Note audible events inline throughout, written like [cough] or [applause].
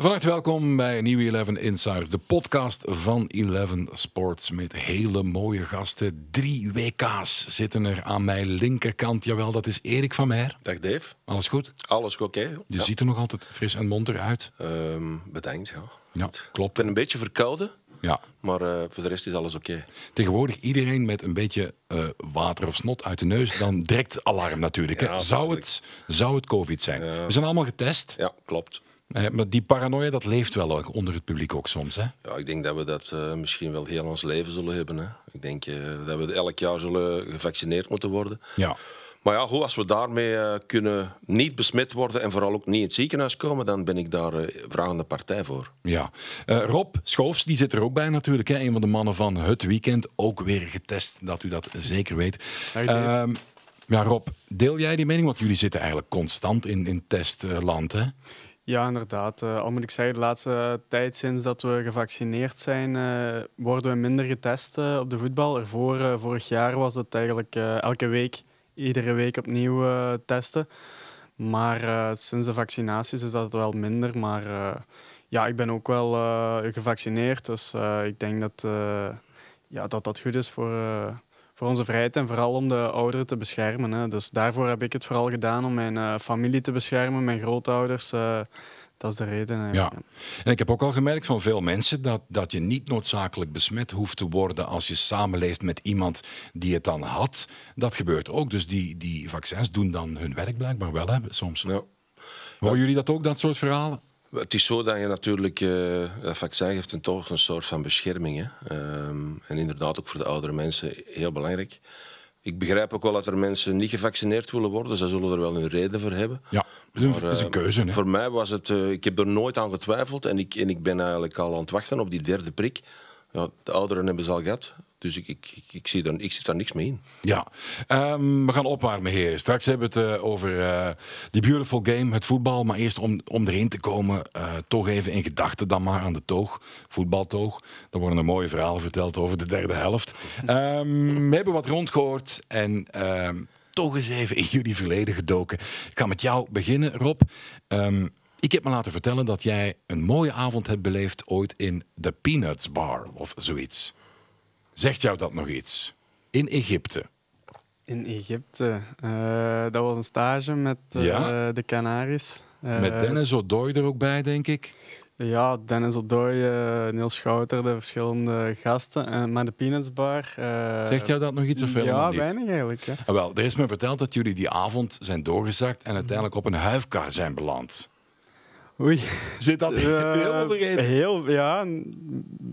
Van harte welkom bij Nieuwe Eleven Insights, de podcast van 11 Sports met hele mooie gasten. Drie WK's zitten er aan mijn linkerkant. Jawel, dat is Erik van Meijer. Dag Dave. Alles goed? Alles oké. Je ziet er nog altijd fris en monter uit. Ehm, bedankt, ja. Ja, klopt. Ik ben een beetje verkouden. Ja. Maar eh, voor de rest is alles oké. Tegenwoordig iedereen met een beetje eh, water of snot uit de neus, dan direct alarm natuurlijk. hè? Zou, het, zou het COVID zijn? We zijn allemaal getest. Ja, klopt. Eh, maar die paranoia, dat leeft wel onder het publiek ook soms. Hè? Ja, ik denk dat we dat eh, misschien wel heel ons leven zullen hebben. Hè? Ik denk eh, dat we elk jaar zullen gevaccineerd moeten worden. Ja. Maar ja, goed, als we daarmee kunnen niet besmet worden en vooral ook niet in het ziekenhuis komen, dan ben ik daar vragende partij voor. Ja. Rob Schoofs, die zit er ook bij natuurlijk. Hè? Een van de mannen van Het Weekend. Ook weer getest, dat u dat zeker weet. Ehm, ja, Rob, deel jij die mening? Want jullie zitten eigenlijk constant in, in testland, hè? Ja, inderdaad. Eh, al moet ik zeggen, de laatste tijd sinds dat we gevaccineerd zijn, eh, worden we minder getest eh, op de voetbal. Ervoor, vorig jaar was het eigenlijk elke week, iedere week opnieuw testen. Maar sinds de vaccinaties is dat wel minder. Maar ja, ik ben ook wel gevaccineerd, dus ik denk dat, ja, dat dat goed is voor voor onze vrijheid en vooral om de ouderen te beschermen. Hè. Dus daarvoor heb ik het vooral gedaan om mijn eh, familie te beschermen, mijn grootouders. Eh, dat is de reden. Ja. En ik heb ook al gemerkt van veel mensen dat, dat je niet noodzakelijk besmet hoeft te worden als je samenleeft met iemand die het dan had. Dat gebeurt ook. Dus die, die vaccins doen dan hun werk blijkbaar wel hè, soms. Ja. jullie dat ook, dat soort verhalen? Het is zo dat je natuurlijk, uh, eh, vaccin geeft een toch een soort van bescherming. Hè? Ehm, en inderdaad ook voor de oudere mensen heel belangrijk. Ik begrijp ook wel dat er mensen niet gevaccineerd willen worden. Ze zullen er wel hun reden voor hebben. Ja, het is een ehm, keuze. Hè? Voor mij was het, eh, ik heb er nooit aan getwijfeld. En ik, en ik ben eigenlijk al aan het wachten op die derde prik. Ja, de ouderen hebben ze al gehad. Dus ik, ik, ik, zie dan, ik zit daar niks mee in. Ja, ehm, we gaan opwarmen, heren. Straks hebben we het eh, over eh, die beautiful game, het voetbal. Maar eerst om, om erin te komen, eh, toch even in gedachten dan maar aan de toog, voetbaltoog. Daar worden een mooie verhalen verteld over de derde helft. Ehm, we hebben wat rondgehoord en ehm, toch eens even in jullie verleden gedoken. Ik ga met jou beginnen, Rob. Ik heb me laten vertellen dat jij een mooie avond hebt beleefd ooit in de Peanuts Bar of zoiets. Zegt jou dat nog iets? In Egypte. In Egypte. Eh, dat was een stage met eh, de Canaris. Uh, eh, met Dennis O'Doy er ook bij, denk ik. Ja, Dennis O'Doy, Niels Schouter, de verschillende gasten. maar de Peanuts Bar. Zegt jou dat nog iets of veel? Ja, weinig eigenlijk. Hè? Ah, wel, er is me verteld dat jullie die avond zijn doorgezakt en uiteindelijk op een huifkar zijn beland. Oei. Zit dat uh, eh, heel Heel, ja,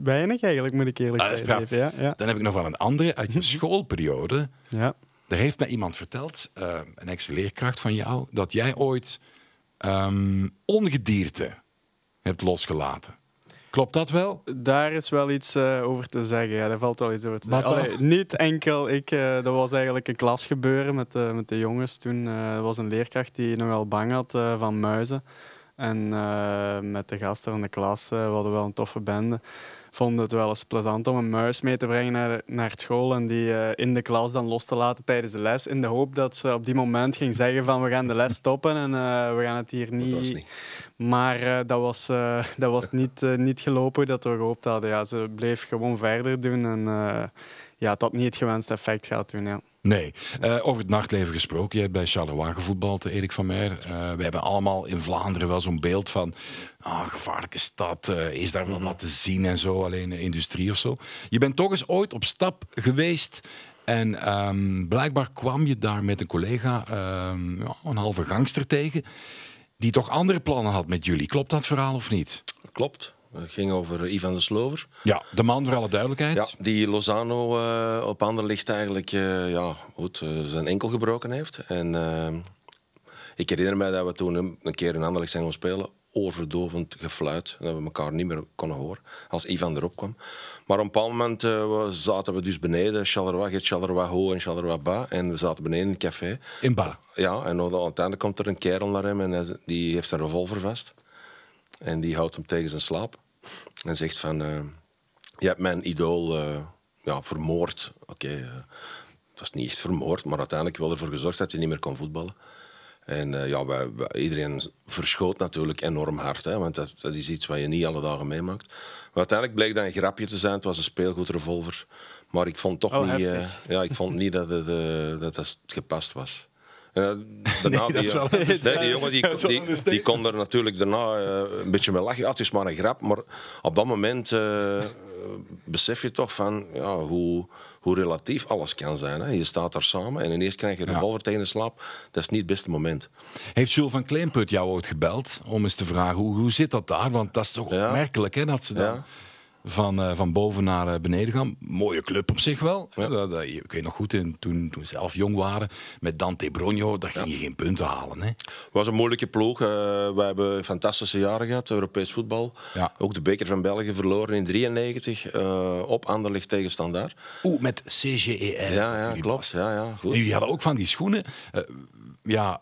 weinig eigenlijk, moet ik eerlijk ah, zeggen. Ja, Dan heb ik nog wel een andere uit je mhm. schoolperiode. Ja. heeft mij iemand verteld, eh, een ex-leerkracht van jou, dat jij ooit ehm, ongedierte hebt losgelaten. Klopt dat wel? Daar is wel iets eh, over te zeggen. Ja, daar valt wel iets over te zeggen. niet enkel ik. dat was eigenlijk een klasgebeuren met, met de jongens. Toen was een leerkracht die nogal bang had van muizen. En eh, met de gasten van de klas, hadden eh, we hadden wel een toffe bende. Vonden het wel eens plezant om een muis mee te brengen naar, naar school en die eh, in de klas dan los te laten tijdens de les. In de hoop dat ze op die moment ging zeggen van we gaan de les stoppen en we gaan het hier niet. Dat niet. Maar dat was, dat was niet, niet gelopen dat we gehoopt hadden. Ja, ze bleef gewoon verder doen en ja, het had niet het gewenste effect gehad toen. Ja. Nee. Eh, over het nachtleven gesproken. Je hebt bij Charleroi gevoetbald, eh, Erik van Meer. Eh, we hebben allemaal in Vlaanderen wel zo'n beeld van... Ah, gevaarlijke stad, is daar wel mhm. wat te zien en zo. Alleen industrie of zo. Je bent toch eens ooit op stap geweest... En ehm, blijkbaar kwam je daar met een collega, ehm, een halve gangster tegen, die toch andere plannen had met jullie. Klopt dat verhaal of niet? Klopt. Het eh, ging over eh, Ivan de Slover. Ja, de man voor alle duidelijkheid. Ja, die Lozano uh, op licht eigenlijk ja, goed, zijn enkel gebroken heeft. En ik herinner mij dat we toen een, keer in Anderlicht zijn gaan spelen. Oorverdovend gefluit. Dat we elkaar niet meer konden horen als Ivan erop kwam. Maar op een bepaald moment zaten we dus beneden. Charleroi, gaat Charleroi Ho en Charleroi Ba. En we zaten beneden in het café. In Ba? Ja, en uiteindelijk komt er een kerel naar hem en die heeft een revolver vast. En die houdt hem tegen zijn slaap. En zegt van, eh, je hebt mijn idool eh, ja, vermoord. Oké, eh, het was niet echt vermoord, maar uiteindelijk wel ervoor gezorgd dat hij niet meer kon voetballen. En ja, wij, iedereen verschoot natuurlijk enorm hard, hè, want dat, dat is iets wat je niet alle dagen meemaakt. Maar uiteindelijk bleek dat een grapje te zijn, het was een speelgoedrevolver. Maar ik vond toch niet, ja, ik vond niet dat, het, dat dat gepast was daarna [laughs] die, die, jongen die, die, kon er natuurlijk daarna eh, een beetje mee lachen. Ja, het is maar een grap, maar op dat moment eh, besef je toch van ja, hoe, hoe relatief alles kan zijn. Hè? Je staat daar samen en ineens krijg je de revolver tegen de slaap. Dat is niet het beste moment. Heeft Jules van Kleinput jou ooit gebeld om eens te vragen hoe, hoe zit dat daar? Want dat is toch opmerkelijk hè, dat ze dan van, eh, van boven naar eh, beneden gaan. Mooie club op zich wel. Ja. Dat, ik weet nog goed, in, toen, toen we zelf jong waren, met Dante Bronjo, daar ging je geen punten halen. Het was een moeilijke ploeg. Eh, we hebben fantastische jaren gehad, Europees voetbal. Ook de beker van België verloren in 93 op Anderlecht tegen Standaard. Oeh, met CGER. Ja, ja klopt. Ja, ja, goed. jullie hadden ook van die schoenen. ja,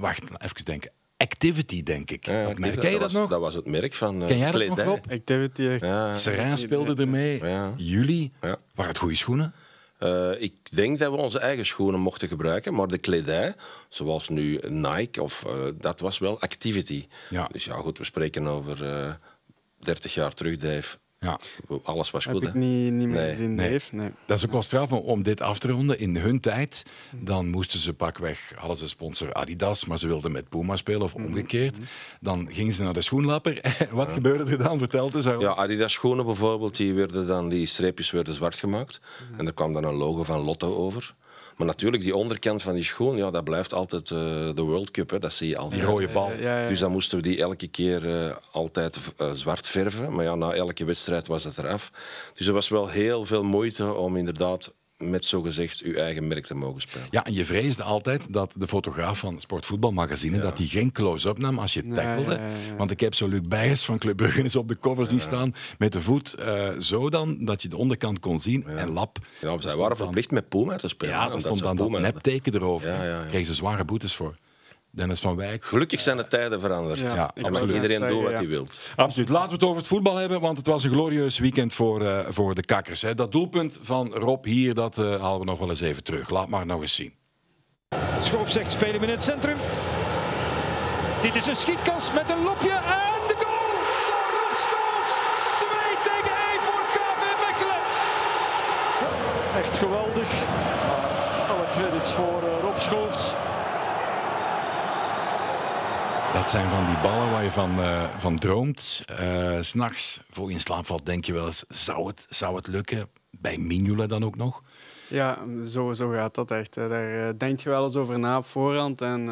wacht, even denken. Activity, denk ik. merk dat, jij dat, was, nog? Dat was het merk van uh, Ken Activity. Eh, Serena speelde ermee. Jullie, waren het goede schoenen? Eh, ik denk dat we onze eigen schoenen mochten gebruiken, maar de kledij, zoals nu Nike, of, dat was wel Activity. Dus ja, goed, we spreken over 30 jaar terug, Dave. Ja. Alles was goed. Heb ik niet, niet meer gezien. Nee. Heeft. Nee. Dat is ook wel straf, om dit af te ronden. In hun tijd, dan moesten ze pakweg, hadden een sponsor Adidas, maar ze wilden met Puma spelen of mhm, omgekeerd. Mhm. Dan gingen ze naar de schoenlapper. [laughs] Wat gebeurde er dan? Vertel eens. Ja, Adidas schoenen bijvoorbeeld, die, werden dan, die streepjes werden zwart gemaakt. Mhm. En er kwam dan een logo van Lotto over. Maar natuurlijk, die onderkant van die schoen, ja, dat blijft altijd eh, de World Cup. Hè. Dat zie je altijd Die rode bal. dus dan moesten we die elke keer eh, altijd eh, zwart verven. Maar ja, na elke wedstrijd was het eraf. Dus er was wel heel veel moeite om inderdaad met zogezegd uw eigen merk te mogen spelen. Ja, en je vreesde altijd dat de fotograaf van Sportvoetbalmagazine dat hij geen close-up nam als je tackelde. Want ik heb zo Luc Bijers van Club Brugge op de cover zien staan met de voet uh, zo dan dat je de onderkant kon zien en lap. Ja, zij dus waren verplicht met Puma te spelen. Ja, dan stond dan dat nepteken erover. Daar kregen ze zware boetes voor. Dennis van Wijk. Gelukkig zijn de tijden veranderd. Ja, absoluut. Iedereen doet wat hij wil. Absoluut. Laten we het over het voetbal hebben, want het was een glorieus weekend voor, eh, voor de kakkers. Hè. Dat doelpunt van Rob hier, dat eh, halen we nog wel eens even terug. Laat maar nog eens zien. Schoof zegt spelen in het centrum. Dit is een schietkans met een lopje en de goal van Rob Schoofs. 2 tegen 1 voor KV Mechelen. Echt geweldig. Alle credits voor eh, Rob Schoofs. Dat zijn van die ballen waar je van, eh, van droomt. S eh, S'nachts, voor je in slaap valt, denk je wel eens, zou het, zou het lukken? Bij Mignola dan ook nog? Ja, zo, zo gaat dat echt. Daar eh, denk je wel eens over na op voorhand. En,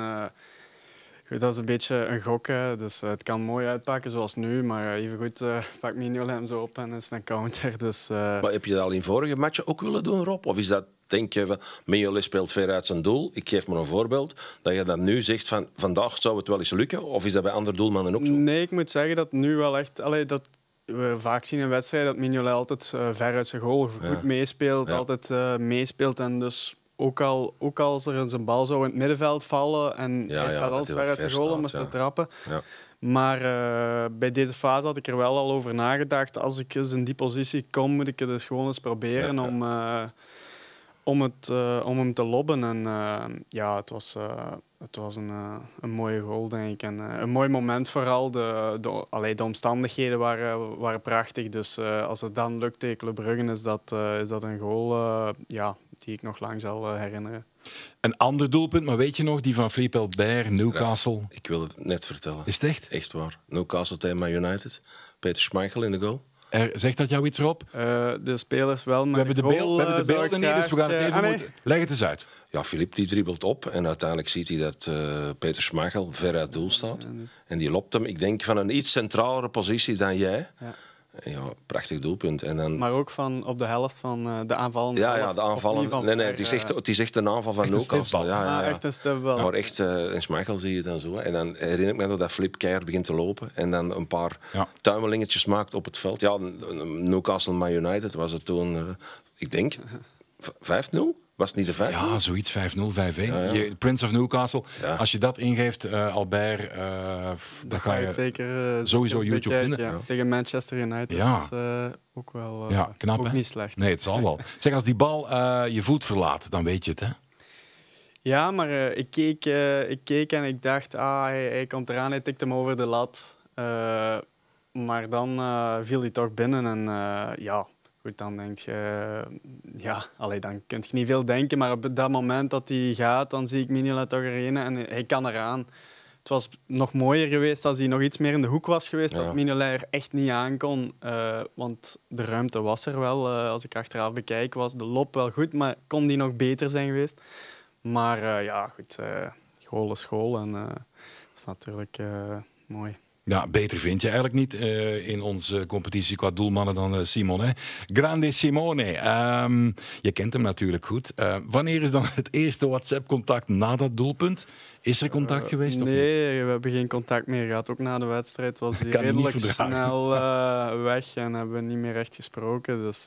dat is een beetje een gok, dus het kan mooi uitpakken zoals nu. Maar even goed, pak Mignola hem zo op en is het counter. Dus, Wat heb je dat al in vorige matchen ook willen doen, Rob? Of is dat denk je van, Mignolet speelt ver uit zijn doel. Ik geef maar een voorbeeld. Dat je dan nu zegt van, vandaag zou het wel eens lukken. Of is dat bij andere doelmannen ook zo? Nee, ik moet zeggen dat nu wel echt... Allee, dat we vaak zien in wedstrijden dat Mignolet altijd eh, ver uit zijn goal goed meespeelt. Altijd eh, meespeelt en dus... Ook al, ook als er zijn een bal zou in het middenveld vallen en hij staat altijd ver uit zijn goal om eens te trappen. Maar eh, bij deze fase had ik er wel al over nagedacht. Als ik eens in die positie kom, moet ik het gewoon eens proberen om om, het, eh, om hem te lobben. En eh, ja, het was, eh, het was een, een mooie goal, denk ik. En een mooi moment vooral. De, de, allee, de omstandigheden waren, waren prachtig. Dus als het dan lukt tegen Brugge, is dat, is dat een goal ja, die ik nog lang zal herinneren. Een ander doelpunt, maar weet je nog, die van Philippe Albert, Newcastle. Ik wil het net vertellen. Is het echt? Echt waar. Newcastle tegen Man United. Peter Schmeichel in de goal. Er, zegt dat jou iets, erop. Eh, de spelers wel, maar we hebben de, beeld, beelden niet, dus we gaan het even ah, moeten... Leg het eens uit. Ja, Filip die dribbelt op en uiteindelijk ziet hij dat eh, Peter Schmachel ver uit doel staat. En die loopt hem, ik denk, van een iets centralere positie dan jij. Ja ja, prachtig doelpunt. En dan... Maar ook van op de helft van eh, de aanvallende Ja, ja de aanval. Nee, nee, het is, echt, het is echt een aanval van Newcastle. Ja, ja, ah, ja. echt een wel Maar echt, uh, eh, in zie je dan zo. En dan herinner ik me dat Flip begint te lopen en dan een paar tuimelingetjes maakt op het veld. Ja, Newcastle Man United was het toen, eh, ik denk, 5-0. Was het niet de 5 Ja, zoiets 5-0, 5-1. Prince of Newcastle. Als je dat ingeeft, eh, Albert, eh, dan, ga je, eh, sowieso YouTube vinden. Tegen Manchester United. Ja. Dat is ook wel ja, knap, ook niet slecht. Nee, het zal wel. [laughs] zeg, als die bal je voet verlaat, dan weet je het, hè? Ja, maar ik, keek, ik keek en ik dacht, ah, hij, hij komt eraan, hij tikt hem over de lat. maar dan viel hij toch binnen en ja, Goed, dan denk je, ja, allee, dan kun je niet veel denken, maar op dat moment dat hij gaat, dan zie ik Mignolet toch erin en hij kan eraan. Het was nog mooier geweest als hij nog iets meer in de hoek was geweest, dat Mignolet er echt niet aan kon. Eh, want de ruimte was er wel. Eh, als ik achteraf bekijk, was de lop wel goed, maar kon die nog beter zijn geweest. Maar uh, ja, goed, goal is school en dat is natuurlijk mooi. Ja, beter vind je eigenlijk niet eh, in onze competitie qua doelmannen dan uh, Simon. Hè? Grande Simone, ehm, je kent hem natuurlijk goed. Eh, wanneer is dan [laughs] het eerste WhatsApp-contact na dat doelpunt? Is er contact geweest? Of nee, we hebben geen contact meer gehad. Ook na de wedstrijd was hij [laughs] redelijk snel [laughs] weg en hebben niet meer echt gesproken. Dus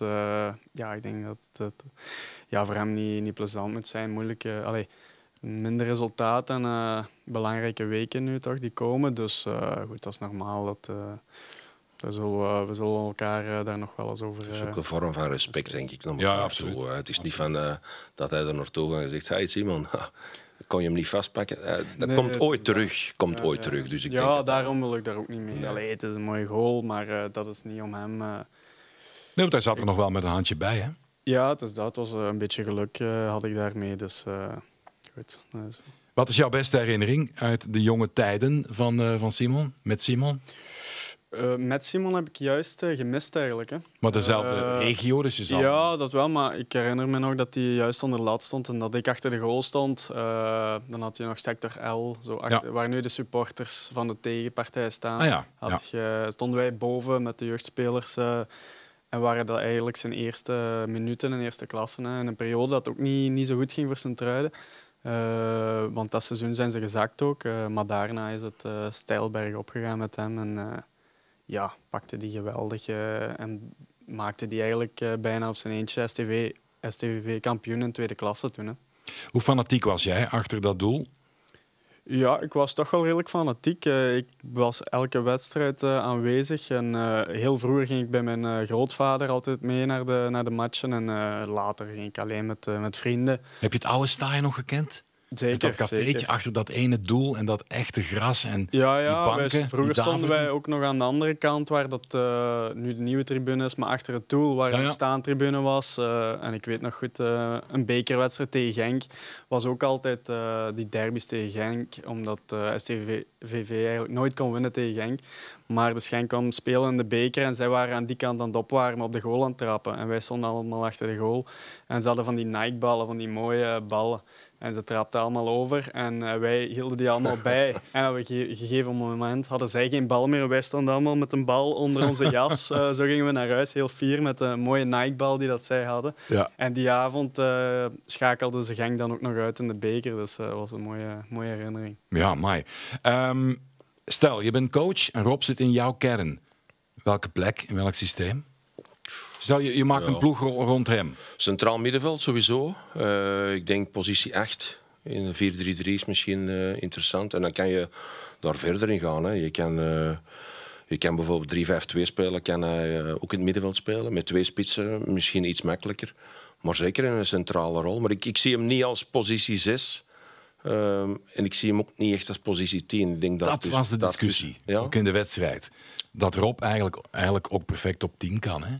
ja, ik denk dat het ja, voor hem niet, niet plezant moet zijn. Moeilijk. Allee, minder resultaten, en eh, belangrijke weken nu toch die komen. Dus eh, goed, dat is normaal. Dat, uh, eh, dat we zullen elkaar daar nog wel eens over... Het is ook een vorm van respect, denk ik. Nog ja, absoluut. Toe. Het is niet van dat hij er naartoe gaat en zegt... Hey Simon, [laughs] kon je hem niet vastpakken. dat komt ooit terug. Komt ja, ooit terug. Dus ik ja, daarom wil ik daar ook niet mee. Nee. het is een mooie goal, maar dat is niet om hem... nee, want hij zat er nog wel met een handje bij, hè? Ja, het is dat. was een beetje geluk had ik daarmee, dus... Nou, Wat is jouw beste herinnering uit de jonge tijden van, eh, van Simon, met Simon? Uh, met Simon heb ik juist eh, gemist eigenlijk. Hè. Maar dezelfde regio, dus jezelf. Ja, dat wel. Maar ik herinner me nog dat hij juist onder laat stond en dat ik achter de goal stond. dan had hij nog sector L, zo achter, waar nu de supporters van de tegenpartij staan. Ah, had Je, stonden wij boven met de jeugdspelers. En waren dat eigenlijk zijn eerste minuten in eerste klasse. In een periode dat ook niet, niet zo goed ging voor zijn truiden. Eh, want dat seizoen zijn ze gezakt ook. Uh, eh, maar daarna is het uh, eh, stijlberg opgegaan met hem. En ja, pakte die geweldig en maakte die eigenlijk bijna op zijn eentje STV, STVV kampioen in tweede klasse toen. Hè. Hoe fanatiek was jij achter dat doel? Ja, ik was toch wel redelijk fanatiek. Eh, ik was elke wedstrijd eh, aanwezig. En eh, heel vroeger ging ik bij mijn grootvader altijd mee naar de, naar de matchen. En later ging ik alleen met, met vrienden. Heb je het oude staaien nog gekend? Zeker, dat cafeetje zeker. achter dat ene doel en dat echte gras en ja, ja, die banken. vroeger stonden wij ook nog aan de andere kant, waar dat eh, nu de nieuwe tribune is, maar achter het doel waar ja, ja. tribune was. Eh, en ik weet nog goed, eh, een bekerwedstrijd tegen Genk was ook altijd die derby tegen Genk, omdat STVV eigenlijk nooit kon winnen tegen Genk. Maar de dus Schenk kwam spelen in de beker en zij waren aan die kant aan het opwarmen, op de goal aan het trappen. En wij stonden allemaal achter de goal. En ze hadden van die Nike-ballen, van die mooie ballen. En ze trapte allemaal over en eh, wij hielden die allemaal [laughs] bij. en op een gegeven moment hadden zij geen bal meer. Wij stonden allemaal met een bal onder onze [laughs] jas. Eh, zo gingen we naar huis, heel fier, met een mooie Nike-bal die dat zij hadden. Ja. En die avond uh, schakelden ze gang dan ook nog uit in de beker. Dus dat was een mooie, mooie herinnering. Ja, mooi. Ehm, stel, je bent coach en Rob zit in jouw kern. Welke plek, in welk systeem? Stel, je, je maakt een ploeg rond hem. Centraal middenveld sowieso. Uh, ik denk positie 8. In 4-3-3 is misschien uh, interessant. En dan kan je daar verder in gaan. Hè. Je, kan, uh, je kan bijvoorbeeld 3-5-2 spelen. Kan hij ook in het middenveld spelen. Met twee spitsen misschien iets makkelijker. Maar zeker in een centrale rol. Maar ik, ik zie hem niet als positie 6. Um, ehm, en ik zie hem ook niet echt als positie 10. denk dat, dat dus was de discussie, dus, ook in de wedstrijd dat Rob eigenlijk, eigenlijk ook perfect op 10 kan. Hè?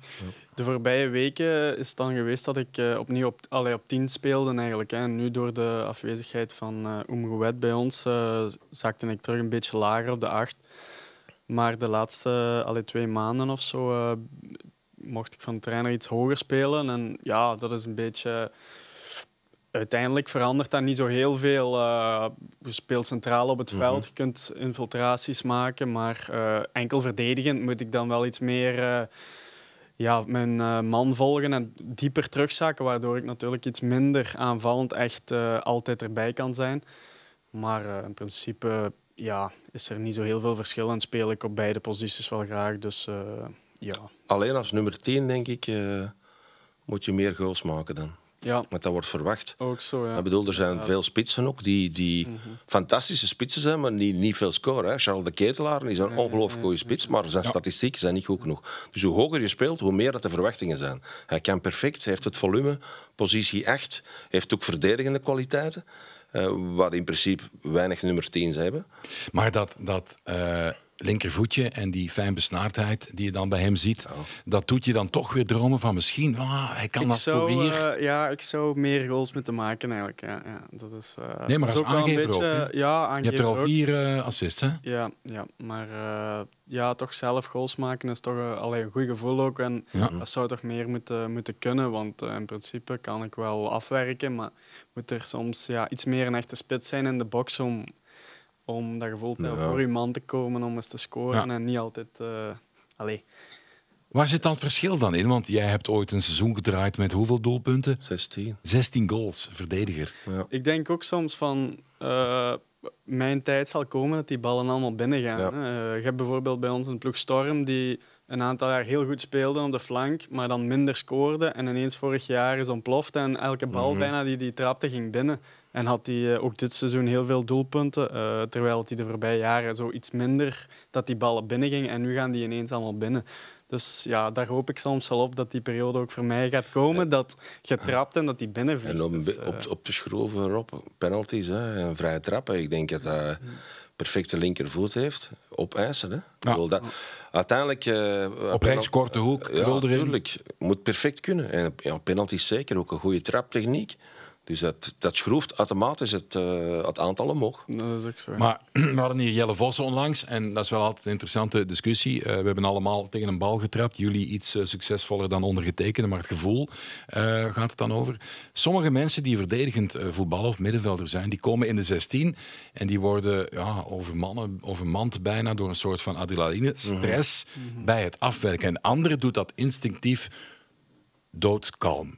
De voorbije weken is het dan geweest dat ik eh, opnieuw op, allee, op 10 speelde. Eigenlijk, hè. nu door de afwezigheid van uh, bij ons eh, zakte ik terug een beetje lager op de 8. Maar de laatste allee, twee maanden of zo mocht ik van de trainer iets hoger spelen. En ja, dat is een beetje uiteindelijk verandert dat niet zo heel veel. Eh, je speelt centraal op het veld, mhm. je kunt infiltraties maken, maar eh, enkel verdedigend moet ik dan wel iets meer eh, ja, mijn man volgen en dieper terugzakken, waardoor ik natuurlijk iets minder aanvallend echt altijd erbij kan zijn. Maar in principe ja, is er niet zo heel veel verschil en speel ik op beide posities wel graag. Dus, ja. Alleen als nummer 10, denk ik, moet je meer goals maken dan. Ja. Want dat wordt verwacht. Ook zo, ja. Ik bedoel, er zijn veel spitsen ook die, die mhm. fantastische spitsen zijn, maar die niet veel scoren. Hè. Charles de Ketelaar is een ongelooflijk goede spits, maar zijn statistieken zijn niet goed genoeg. Dus hoe hoger je speelt, hoe meer dat de verwachtingen zijn. Hij kan perfect, heeft het volume, positie 8, heeft ook verdedigende kwaliteiten. Eh, wat in principe weinig nummer 10's hebben. Maar dat, dat eh, linkervoetje en die fijnbesnaardheid die je dan bij hem ziet, dat doet je dan toch weer dromen van misschien, ah, hij kan dat zou, voor hier. Eh, ja, ik zou meer goals moeten maken eigenlijk. Ja, ja. Dat is, eh, nee, maar als ook beetje, ook. Ja, je hebt er al vier uh, assists, Ja, ja maar ja, toch zelf goals maken is toch alleen een goed gevoel ook. En dat zou toch meer moeten, moeten kunnen, want in principe kan ik wel afwerken, maar moet er soms ja, iets meer een echte spits zijn in de box om om dat gevoel hebben voor je man te komen, om eens te scoren en niet altijd... Uh, Waar zit dan het verschil dan in? Want jij hebt ooit een seizoen gedraaid met hoeveel doelpunten? 16. 16 goals, verdediger. Ja. Ik denk ook soms van... Eh, mijn tijd zal komen dat die ballen allemaal binnen gaan. Uh, je hebt bijvoorbeeld bij ons een ploeg Storm die een aantal jaar heel goed speelde op de flank, maar dan minder scoorde. En ineens vorig jaar is ontploft en elke bal mhm. bijna die die trapte ging binnen. En had hij eh, ook dit seizoen heel veel doelpunten, uh, terwijl hij de voorbije jaren zo iets minder dat die ballen binnengingen. En nu gaan die ineens allemaal binnen. Dus ja, daar hoop ik soms wel op dat die periode ook voor mij gaat komen. Eh, dat getrapt en dat die binnenvliegt. En op, dus, op, de schroeven, Rob, penalties en vrije trappen. Ik denk dat hij perfecte linkervoet heeft. Op eisen, hè. Ja. dat, uiteindelijk... op rechts, korte hoek, ja, natuurlijk. Moet perfect kunnen. En ja, penalty zeker ook een goede traptechniek. Dus dat, dat schroeft automatisch het, eh, het aantal omhoog. Dat is ook zo. Maar [clears throat] we hadden hier Jelle Vossen onlangs. En dat is wel altijd een interessante discussie. Eh, we hebben allemaal tegen een bal getrapt. Jullie iets eh, succesvoller dan ondergetekende. Maar het gevoel gaat het dan over. Sommige mensen die verdedigend voetballer of middenvelder zijn. die komen in de 16. En die worden ja, overmand bijna door een soort van adrenaline. Stress mhm. Mhm. bij het afwerken. En anderen doet dat instinctief doodkalm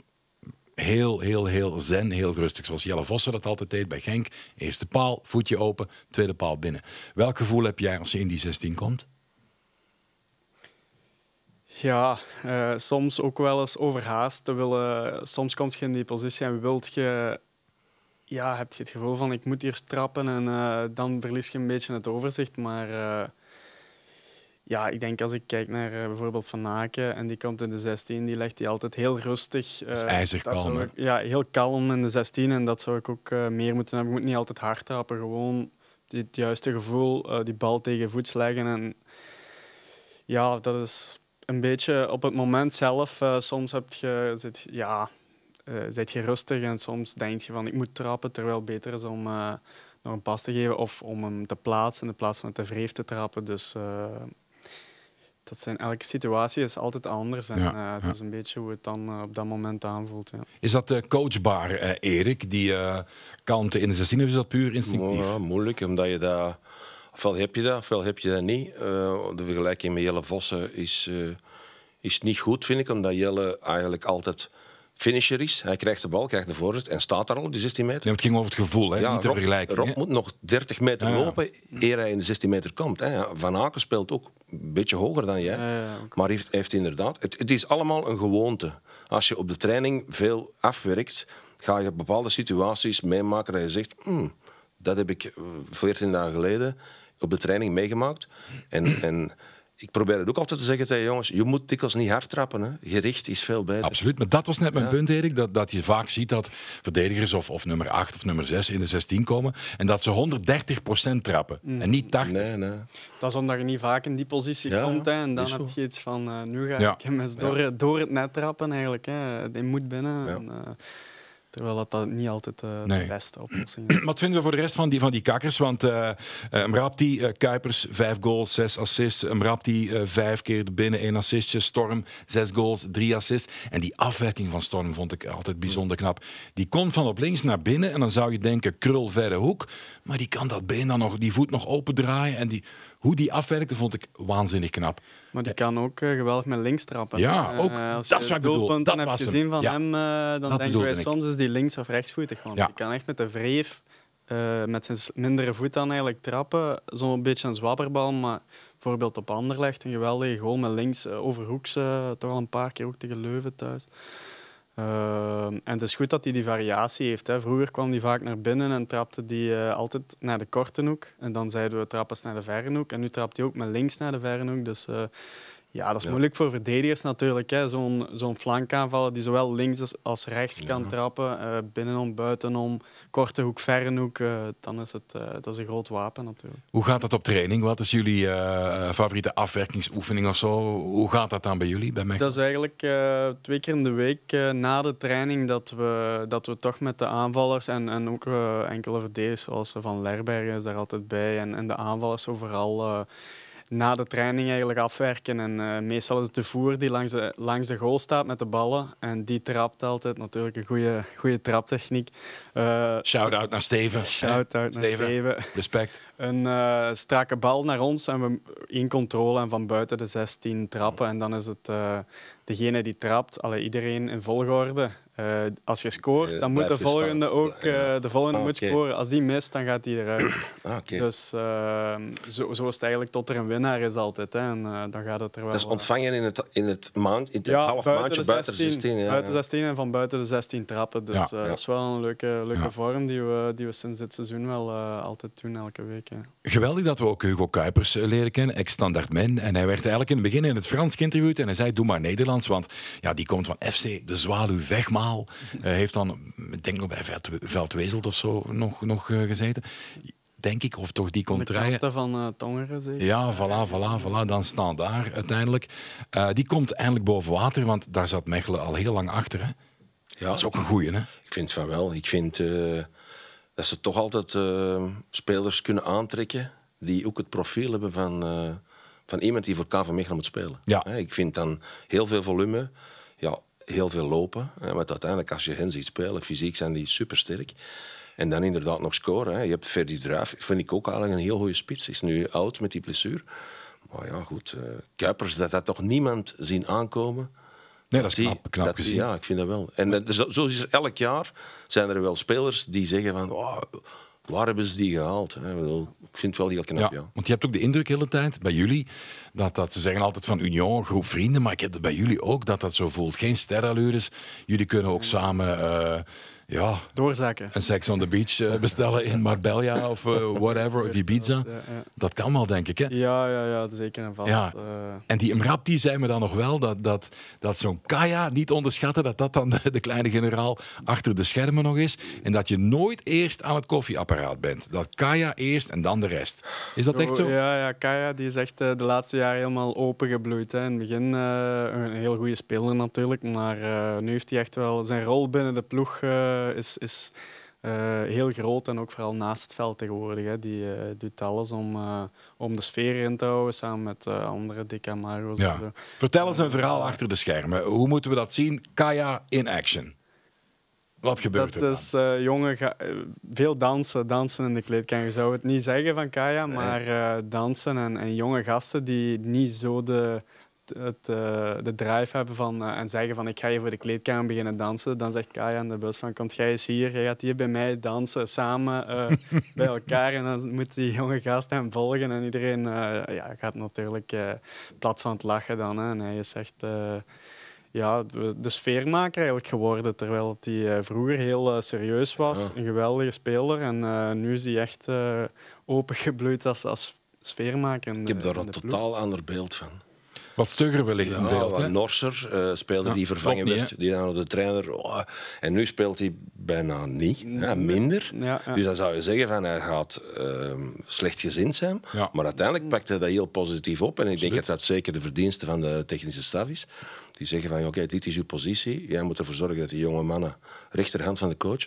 heel, heel, heel zen, heel rustig. Zoals Jelle Vossen dat altijd deed bij Genk. Eerste paal, voetje open, tweede paal binnen. Welk gevoel heb jij als je in die 16 komt? Ja, eh, soms ook wel eens overhaast te willen. Soms kom je in die positie en wilt je, ja, heb je het gevoel van ik moet hier strappen en eh, dan verlies je een beetje het overzicht. Maar eh, ja, ik denk als ik kijk naar eh, bijvoorbeeld Van Aken en die komt in de 16, die legt hij altijd heel rustig. Uh, dus ijzig kalm. ja, heel kalm in de 16 en dat zou ik ook eh, meer moeten hebben. Je moet niet altijd hard trappen, gewoon het juiste gevoel, eh, die bal tegen voet leggen. En ja, dat is een beetje op het moment zelf. soms heb je, zit, ja, zit je rustig en soms denk je van ik moet trappen, terwijl het beter is om nog een pas te geven of om hem te plaatsen in plaats van te vreef te trappen. Dus dat zijn, elke situatie is altijd anders. En ja, eh, het is een beetje hoe het dan eh, op dat moment aanvoelt. Ja. Is dat eh, coachbaar, Erik, die kanten in de 16? Of is dat puur instinctief? Mo moeilijk, omdat je dat... Ofwel heb je dat, ofwel heb je dat niet. de vergelijking met Jelle Vossen is, is niet goed, vind ik. Omdat Jelle eigenlijk altijd finisher is. Hij krijgt de bal, krijgt de voorzet en staat daar al op die 16 meter. Ja, het ging over het gevoel, hè? niet te vergelijken. Rob moet nog 30 meter lopen eer hij in de 16 meter komt. Hè. Van Aken speelt ook een beetje hoger dan jij. Maar heeft, heeft inderdaad... Het, het is allemaal een gewoonte. Als je op de training veel afwerkt, ga je bepaalde situaties meemaken dat je zegt... Hmm, dat heb ik 14 eh, dagen geleden op de training meegemaakt. En... en ik probeer het ook altijd te zeggen tegen jongens, je moet dikwijls niet hard trappen. Hè. Gericht is veel beter. Absoluut, maar dat was net mijn punt Erik, dat, dat je vaak ziet dat verdedigers of, of nummer 8 of nummer 6 in de 16 komen en dat ze 130% trappen mm. en niet 80. Nee, nee. Dat is omdat je niet vaak in die positie komt en dan heb je iets van, eh, nu ga ik hem eens door, door het net trappen eigenlijk. Hè. Die moet binnen. En, eh, Terwijl dat, dat niet altijd eh, de beste oplossing [clears throat] is. Wat vinden we voor de rest van die, van die kakkers? Want uh, Mrapti, Kuipers, vijf goals, zes assists. Mrapti, uh, vijf keer binnen, één assistje. Storm, zes goals, drie assists. En die afwerking van Storm vond ik altijd bijzonder knap. Die komt van op links naar binnen en dan zou je denken, krul, verre hoek. Maar die kan dat been dan nog, die voet nog opendraaien en die... Hoe die afwerkte, vond ik waanzinnig knap. Maar die kan ook eh, geweldig met links trappen. Ja, eh, ook. Uh, als dat is wat doelpunten heb gezien van hem, uh, dan denk je, soms is die links- of rechtsvoetig. Want ja. kan echt met de wreef, met zijn mindere voet dan eigenlijk trappen. Zo'n beetje een zwabberbal, maar bijvoorbeeld op Anderlecht een geweldige goal met links overhoeks. toch al een paar keer ook tegen Leuven thuis. Ehm, en het is goed dat hij die, variatie heeft. Hè. Vroeger kwam hij vaak naar binnen en trapte hij eh, altijd naar de korte hoek. En dan zeiden we trappen naar de verre hoek. En nu trapt hij ook met links naar de verre hoek. Dus eh, ja, dat is moeilijk voor verdedigers natuurlijk. Zo'n zo'n flankaanvaller die zowel links als rechts kan trappen, eh, binnenom, buitenom, korte hoek, verre hoek, eh, dan is het eh, dat is een groot wapen natuurlijk. Hoe gaat dat op training? Wat is jullie favoriete afwerkingsoefening of zo? Hoe gaat dat dan bij jullie? Bij mij? Dat is eigenlijk twee keer in de week na de training dat we, dat we toch met de aanvallers en, en ook enkele verdedigers zoals Van Lerbergen is daar altijd bij en, en de aanvallers overal na de training eigenlijk afwerken. En eh, meestal is het de voer die langs de, langs de goal staat met de ballen. En die trapt altijd natuurlijk een goede, goede traptechniek. Uh, Shout-out naar Steven. Shout-out naar Steven. Respect. Een uh, strakke bal naar ons en we in controle en van buiten de 16 trappen. En dan is het degene die trapt, alle, iedereen in volgorde. Eh, als je scoort, dan moet eh, de volgende ook de volgende moet scoren. Als die mist, dan gaat die eruit. [clears throat] Ah, dus ehm, zo, zo, is het eigenlijk tot er een winnaar is altijd. Hè. En eh, dan gaat het er wel... Dus ontvangen in het, in het, maand, in het ja, half buiten maandje de 16, buiten de 16. Ja, buiten de 16 en van buiten de 16 trappen. Dus dat is wel een leuke, leuke vorm die we, die we sinds dit seizoen wel altijd doen, elke week. Hè. Geweldig dat we ook Hugo Kuipers leren kennen, ex-standaard Men. En hij werd eigenlijk in het begin in het Frans geïnterviewd en hij zei, doe maar Nederlands, want ja, die komt van FC De Zwaluw Wegmaal. Eh, heeft dan, ik denk nog bij Veldwezelt of zo nog, nog eh, gezeten denk ik, of toch die contraien. De van uh, eh, Tongeren, zeker? Ja, voilà, voilà, voilà. Dan staan daar uiteindelijk. die komt eindelijk boven water, want daar zat Mechelen al heel lang achter. Hè? Ja. Dat is ook een goeie, hè? Ik vind van wel. Ik vind dat ze toch altijd spelers kunnen aantrekken die ook het profiel hebben van, van iemand die voor van Mechelen moet spelen. Ja. ik vind dan heel veel volume, heel veel lopen. Want uiteindelijk, als je hen ziet spelen, fysiek zijn die supersterk. En dan inderdaad nog scoren. Hè. Je hebt Ferdi Druif, vind ik ook eigenlijk een heel goede spits. Is nu oud met die blessure. Maar ja, goed. Uh, Kuipers, dat dat toch niemand zien aankomen. Nee, dat is knap, knap dat, gezien. Ja, ik vind dat wel. En dus, zo is elk jaar zijn er wel spelers die zeggen van... Oh, waar hebben ze die gehaald? Hè? Ik vind het wel heel knap, ja, Want je hebt ook de indruk de hele tijd bij jullie, dat, dat ze zeggen altijd van union, groep vrienden, maar ik heb het bij jullie ook, dat dat zo voelt. Geen sterallures. Jullie kunnen ook samen... Eh, ja, doorzaken. Een Sex on the Beach eh, [laughs] bestellen in Marbella of eh, [laughs] whatever, of pizza Dat kan wel, denk ik. Hè? Ja, ja, ja, zeker en vast. Ja. Eh. En die Imrap, die zei me dan nog wel dat, dat, dat zo'n Kaya niet onderschatten, dat dat dan de, kleine generaal achter de schermen nog is. En dat je nooit eerst aan het koffieapparaat bent. Dat Kaya eerst en dan de rest. Is dat echt zo? Ja, ja Kaya die is echt de laatste jaren helemaal opengebloeid. In het begin een heel goede speler natuurlijk, maar nu heeft hij echt wel zijn rol binnen de ploeg... Uh, eh, is, is eh, heel groot en ook vooral naast het veld tegenwoordig. Hè. Die eh, doet alles om, om de sfeer in te houden, samen met andere dikke Ja. Vertel eens een verhaal achter de schermen. Hoe moeten we dat zien? Kaya in action. Wat gebeurt dat er? Dat is uh, jongen, veel dansen, dansen in de kleedkamer. Je zou het niet zeggen van Kaya, maar dansen en, en, jonge gasten die niet zo de het, eh, de drive hebben van, eh, en zeggen van ik ga je voor de kleedkamer beginnen dansen, dan zegt Kaya aan de bus van komt jij eens hier, jij gaat hier bij mij dansen, samen eh, [laughs] bij elkaar. En dan moet die jonge gast hem volgen en iedereen ja, gaat natuurlijk plat van het lachen dan. Hè. En hij is echt ja, de, sfeermaker eigenlijk geworden. Terwijl hij vroeger heel serieus was, een geweldige speler. En nu is hij echt opengebloeid als, als sfeermaker. Ik heb daar een totaal ander beeld van. Wat stugger wellicht in beeld. Wat norser, eh, speelde speler die vervangen werd, die dan de trainer... Oh, en nu speelt hij bijna niet, minder. Dus dan zou je zeggen van hij gaat ehm, slecht slechtgezind zijn. Maar uiteindelijk pakt hij dat heel positief op. En ik denk dat dat zeker de verdienste van de technische staf is. Die zeggen van, oké, dit is uw positie. Jij moet ervoor zorgen dat die jonge mannen rechterhand van de coach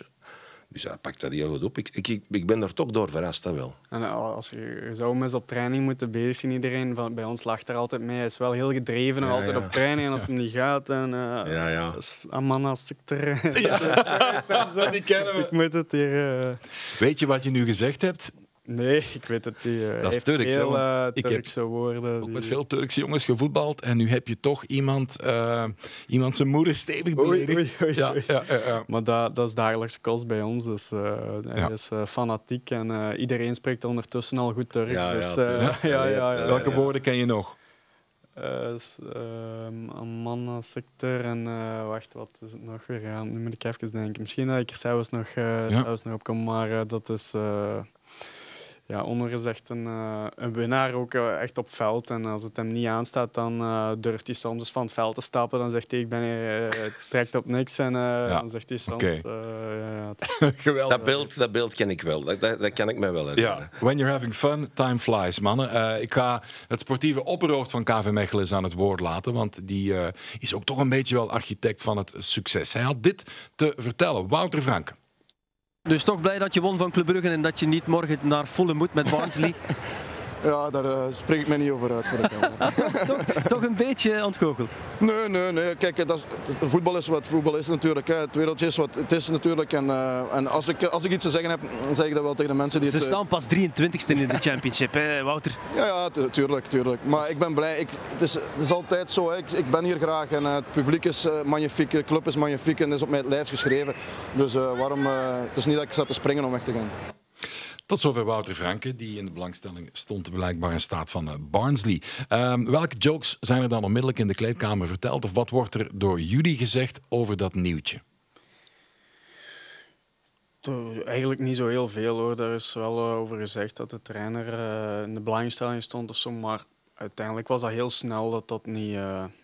dus hij pakt dat heel goed op. Ik, ik, ik ben er toch door verrast, dat wel. En als je zo eens op training moet bezig zijn, iedereen, van, bij ons lacht er altijd mee. Hij is wel heel gedreven en altijd op training. En als het hem niet gaat, dan... Uh, ja, ja. Ah, man, als ik er... [laughs] [laughs] Ja, die kennen we. Ik moet het hier... Eh, Weet je wat je nu gezegd hebt? Nee, ik weet het niet. Dat is Turks. Eh, Turkse woorden. Ook die... met veel Turkse jongens gevoetbald. En nu heb je toch iemand, eh, iemand zijn moeder stevig beledigd. Ja, ja, maar dat, dat is dagelijkse kost bij ons. Dus eh, hij is fanatiek. En iedereen spreekt ondertussen al goed Turks. Dus, [laughs] Welke woorden ken je nog? Uh, ehm, sector en wacht, wat is het nog weer? Ja, nu moet ik even denken. Misschien dat ik er zelfs nog, uh, zelfs nog op kom, maar dat is ja, Onder is echt een, eh, een winnaar, ook eh, echt op veld. En als het hem niet aanstaat, dan eh, durft hij soms van het veld te stappen. Dan zegt hij, ik ben het trekt op niks. En dan zegt hij soms... Ja, [laughs] Geweldig. Dat beeld, dat beeld ken ik wel. Dat, dat, ik mij wel Ja. When you're having fun, time flies, mannen. ik ga het sportieve opperhoofd van KV Mechelen aan het woord laten. Want die is ook toch een beetje wel architect van het succes. Hij had dit te vertellen. Wouter Frank. Dus toch blij dat je won van Club Brugge en dat je niet morgen naar Volle moet met Barnsley. [laughs] Ja, daar uh, spreek ik me niet over uit voor de camera. [laughs] toch, toch, een beetje ontgoocheld? Nee, nee, nee. Kijk, dat voetbal is wat voetbal is natuurlijk. Hè. Het wereldje is wat het is natuurlijk. En, eh, en als, ik, als ik iets te zeggen heb, dan zeg ik dat wel tegen de mensen die Ze het, eh, staan pas 23ste in de championship, hè, Wouter? Ja, ja tuurlijk, tuurlijk. Maar ik ben blij. Ik, het, is, is altijd zo. Hè. Ik, ben hier graag en het publiek is magnifiek, de club is magnifiek en is op mijn lijf geschreven. Dus waarom... het is niet dat ik zat te springen om weg te gaan. Tot zover Wouter Franke, die in de belangstelling stond blijkbaar in staat van eh, Barnsley. Ehm, welke jokes zijn er dan onmiddellijk in de kleedkamer verteld? Of wat wordt er door jullie gezegd over dat nieuwtje? Eigenlijk niet zo heel veel hoor. Daar is wel eh, over gezegd dat de trainer eh, in de belangstelling stond of zo. Maar uiteindelijk was dat heel snel dat dat niet,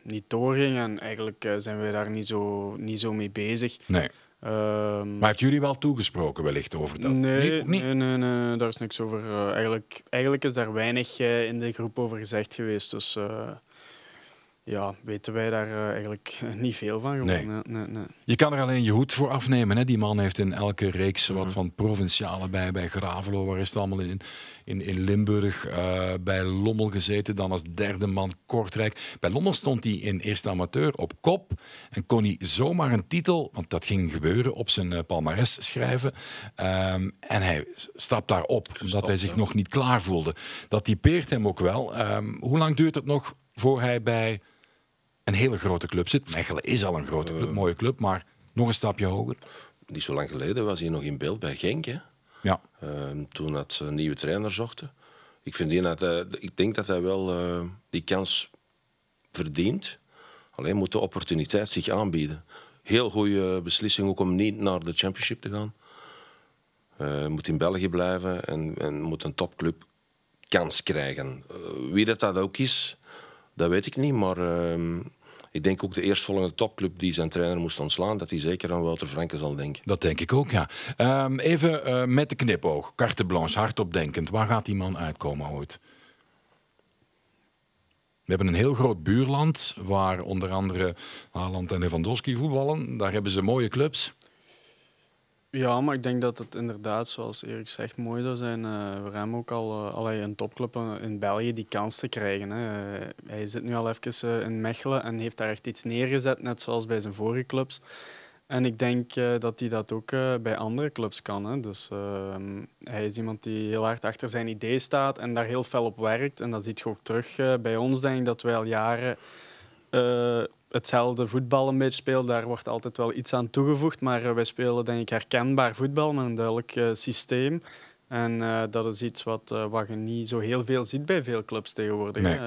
niet doorging. En eigenlijk zijn we daar niet zo, niet zo mee bezig. Nee. Ehm, maar heeft jullie wel toegesproken wellicht over dat? Nee, nee, nee, daar is niks over. Eh, eigenlijk, eigenlijk is daar weinig eh, in de groep over gezegd geweest. Dus, eh, ja, weten wij daar eh, eigenlijk [laughs] niet veel van. Eh, nee. Nee, Je kan er alleen je hoed voor afnemen. Hè? Die man heeft in elke reeks wat mhm. van provinciale bij. Bij Gravelo, waar is het allemaal in? In, in Limburg, eh, bij Lommel gezeten. Dan als derde man Kortrijk. Bij Lommel stond hij in eerste amateur op kop. En kon hij zomaar een titel, want dat ging gebeuren, op zijn palmares schrijven. Ehm, en hij stapt daarop, omdat hij zich nog niet klaar voelde. Dat typeert hem ook wel. Ehm, hoe lang duurt het nog voor hij bij een hele grote club zit. Mechelen is al een grote club, eh. mooie club, maar nog een stapje hoger. Niet zo lang geleden was hij nog in beeld bij Genk. Hè? Ja. Ehm, toen dat een nieuwe trainer zochten. Ik, vind die dat hij, eh, ik denk dat hij wel eh, die kans verdient. Alleen moet de opportuniteit zich aanbieden. Heel goede beslissing ook om niet naar de championship te gaan. Uh, moet in België blijven en, en, moet een topclub kans krijgen. wie dat, dat ook is, dat weet ik niet. Maar ehm, ik denk ook de eerstvolgende topclub die zijn trainer moest ontslaan, dat hij zeker aan Wouter Franke zal denken. Dat denk ik ook, ja. Ehm, even eh, met de knipoog, carte blanche, hardop denkend. Waar gaat die man uitkomen ooit? We hebben een heel groot buurland waar onder andere Haaland en Lewandowski voetballen. Daar hebben ze mooie clubs. Ja, maar ik denk dat het inderdaad, zoals Erik zegt, mooi zou zijn uh, voor hem ook al eh, allerlei een topclub in België die kans te krijgen. Hè. Eh, hij zit nu al even in Mechelen en heeft daar echt iets neergezet, net zoals bij zijn vorige clubs. En ik denk dat hij dat ook bij andere clubs kan. Dus ehm, hij is iemand die heel hard achter zijn idee staat en daar heel fel op werkt. En dat ziet je ook terug bij ons, denk ik, dat wij al jaren hetzelfde voetbal een beetje speelt. Daar wordt altijd wel iets aan toegevoegd. Maar eh, wij spelen denk ik herkenbaar voetbal met een duidelijk eh, systeem. En eh, dat is iets wat, wat je niet zo heel veel ziet bij veel clubs tegenwoordig. Nee.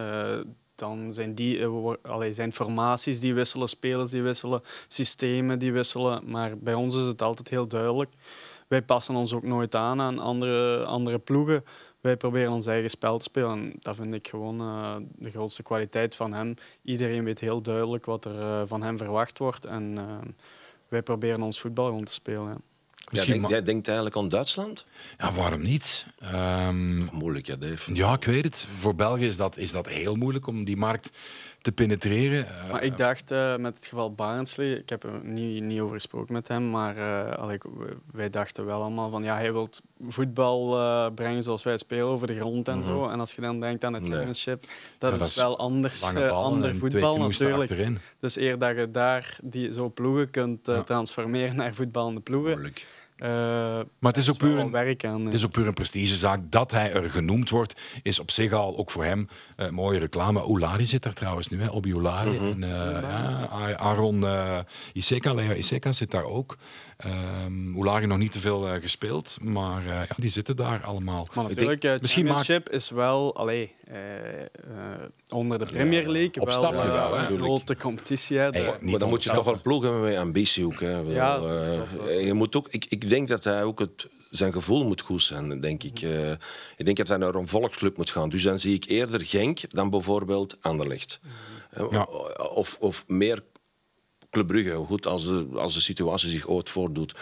dan zijn, die, allee, zijn formaties die wisselen, spelers die wisselen, systemen die wisselen. Maar bij ons is het altijd heel duidelijk. Wij passen ons ook nooit aan aan andere, andere ploegen wij proberen ons eigen spel te spelen. dat vind ik gewoon eh, de grootste kwaliteit van hem. Iedereen weet heel duidelijk wat er eh, van hem verwacht wordt. En eh, wij proberen ons voetbal rond te spelen. Ja. jij, denk, jij, denkt eigenlijk aan Duitsland? Ja, waarom niet? Ehm, moeilijk, ja, Dave. Ja, ik weet het. Voor België is dat, is dat heel moeilijk om die markt te penetreren. Maar ik dacht eh, met het geval Barnsley, ik heb er niet, niet over gesproken met hem, maar uh, wij dachten wel allemaal van ja, hij wil voetbal eh, brengen zoals wij spelen over de grond en mhm. zo. En als je dan denkt aan het championship, dat, is wel anders, ander voetbal natuurlijk. Dus eer dat je daar die, zo ploegen kunt transformeren naar voetballende ploegen. Eh, maar het is, ook puur een, het eh. is ook puur een prestigezaak. Dat hij er genoemd wordt, is op zich al ook voor hem uh, mooie reclame. Oulari zit daar trouwens nu, hè? Obi Oulari. Mm en, uh, ja, Iseka zit daar ook. Um, lager nog niet te veel eh, gespeeld, maar eh, ja, die zitten daar allemaal. Maar natuurlijk, eh, misschien Championship is wel allee, onder de Premier League wel, wel een grote competitie. Hey, dan, moet je toch wel ploegen hebben met ambitie Hè, wel, ja, je moet ook ik, ik denk dat hij ook het, zijn gevoel moet goed zijn, denk ik. Mhm. ik denk dat hij naar een volksclub moet gaan. Dus dan zie ik eerder Genk dan bijvoorbeeld Anderlecht. Mhm. Of, of meer Club Brugge, goed, als de, als de situatie zich ooit voordoet.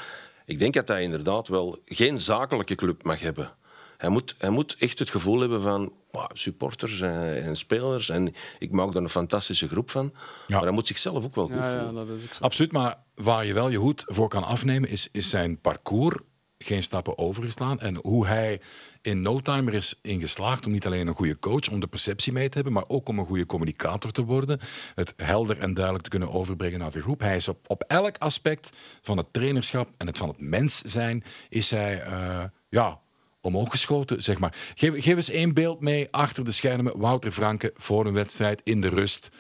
Ik denk dat hij inderdaad wel geen zakelijke club mag hebben. Hij moet, hij moet echt het gevoel hebben van supporters eh, en, spelers. En ik maak daar een fantastische groep van. Maar hij moet zichzelf ook wel goed ja, voelen. Ja, Absoluut, maar waar je wel je hoed voor kan afnemen, is, is zijn parcours geen stappen overgeslaan. En hoe hij in no time er is ingeslaagd om niet alleen een goede coach, om de perceptie mee te hebben, maar ook om een goede communicator te worden. Het helder en duidelijk te kunnen overbrengen naar de groep. Hij is op, op elk aspect van het trainerschap en het van het mens zijn, is hij uh, ja, omhoog geschoten, zeg maar. Geef, geef eens één beeld mee achter de schermen. Wouter Franke voor een wedstrijd in de rust.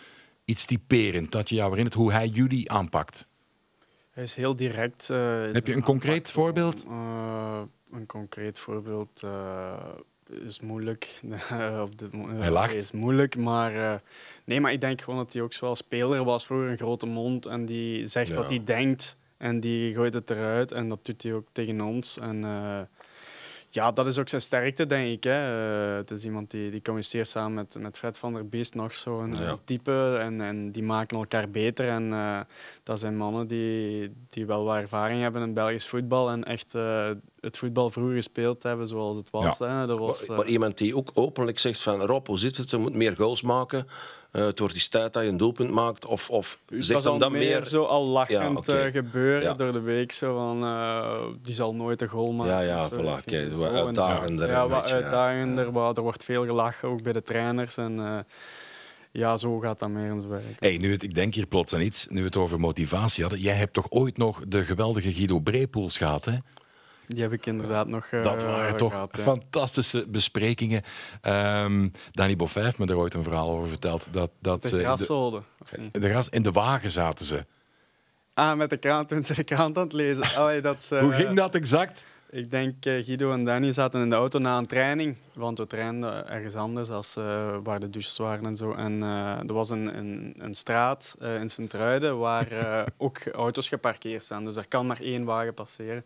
Iets typerend, dat je jou herinnert hoe hij jullie aanpakt. Hij is heel direct. Eh, Heb je een concreet voorbeeld? Eh, een concreet voorbeeld uh, is moeilijk. [laughs] op hij lacht. Is moeilijk, maar nee, maar ik denk gewoon dat hij ook zoals speler was vroeger een grote mond en die zegt wat hij denkt en die gooit het eruit en dat doet hij ook tegen ons en. Ja, dat is ook zijn sterkte, denk ik. Hè. Eh, het is iemand die, die communiceert samen met, met Fred van der Beest, nog zo'n type. En, en die maken elkaar beter. En eh, dat zijn mannen die, die wel wat ervaring hebben in Belgisch voetbal. En echt eh, het voetbal vroeger gespeeld hebben zoals het was. Hè. Dat was maar, maar, iemand die ook openlijk zegt van Rob, hoe zit het? Je moet meer goals maken. Uh, het wordt die tijd dat je een doelpunt maakt. Of, of dan meer, zo al lachend eh, gebeuren door de week. Zo van, eh, die zal nooit een goal maken. Ja, ja, zo, voilà. Kijk, wat uitdagender. Ja, wat uitdagender. er wordt veel gelachen, ook bij de trainers. En, ja, zo gaat dat meer ons werk. Hey, nu het, ik denk hier plots aan iets. Nu we het over motivatie hadden. Jij hebt toch ooit nog de geweldige Guido Brepoels gehad, hè? Die heb ik inderdaad nog uh, Dat waren toch fantastische besprekingen. Dani ehm, Danny heeft me daar ooit een verhaal over verteld. Dat, dat de De, eh, in de wagen zaten ze. Ah, met de krant toen ze de krant aan het lezen. Hoe eh, ging dat exact? Ik denk eh, Guido en Danny zaten in de auto na een training. Want we trainden ergens anders als, eh, waar de douches waren en zo. En eh, er was een, een, een straat in Sint-Truiden waar ook auto's geparkeerd staan. Dus er kan maar één wagen passeren.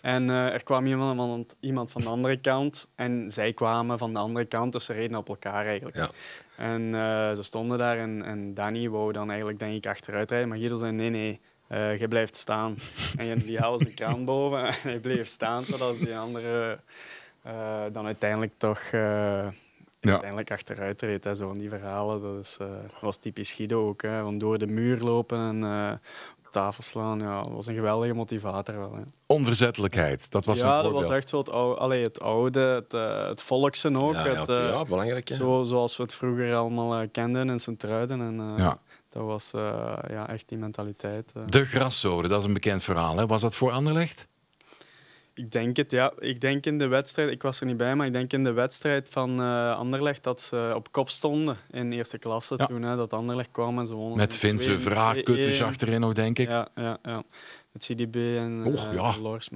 En er kwam iemand, iemand van de andere kant. En zij kwamen van de andere kant. Dus ze reden op elkaar eigenlijk. Ja. En ze stonden daar en, en Danny wou dan eigenlijk denk ik achteruit rijden. Maar Guido zei nee, nee eh, je blijft staan. [laughs] en die haalt zijn kraan boven en hij bleef staan zodat die andere eh, dan uiteindelijk toch eh, uiteindelijk achteruit reed. Hè. Zo die verhalen, dat is, was typisch Guido ook. Hè. Want door de muur lopen en op tafel slaan, ja, dat was een geweldige motivator wel. Hè. Onverzettelijkheid, dat was ja, een Ja, dat was echt zo het oude, het, oude volksen ook. Ja, ja, belangrijk. Zo, zoals we het vroeger allemaal kenden in Sint-Truiden. En, ja. Dat was eh, ja, echt die mentaliteit. Eh. De graszoden, dat is een bekend verhaal. Hè? Was dat voor Anderlecht? Ik denk het, ja. Ik denk in de wedstrijd, ik was er niet bij, maar ik denk in de wedstrijd van uh, Anderlecht dat ze op kop stonden in eerste klasse toen hè, dat Anderlecht kwam en zo. wonnen. Met Vince Vraag, kutjes achterin nog, denk ik. Ja, ja, ja. Met CDB en Och, ja. Lors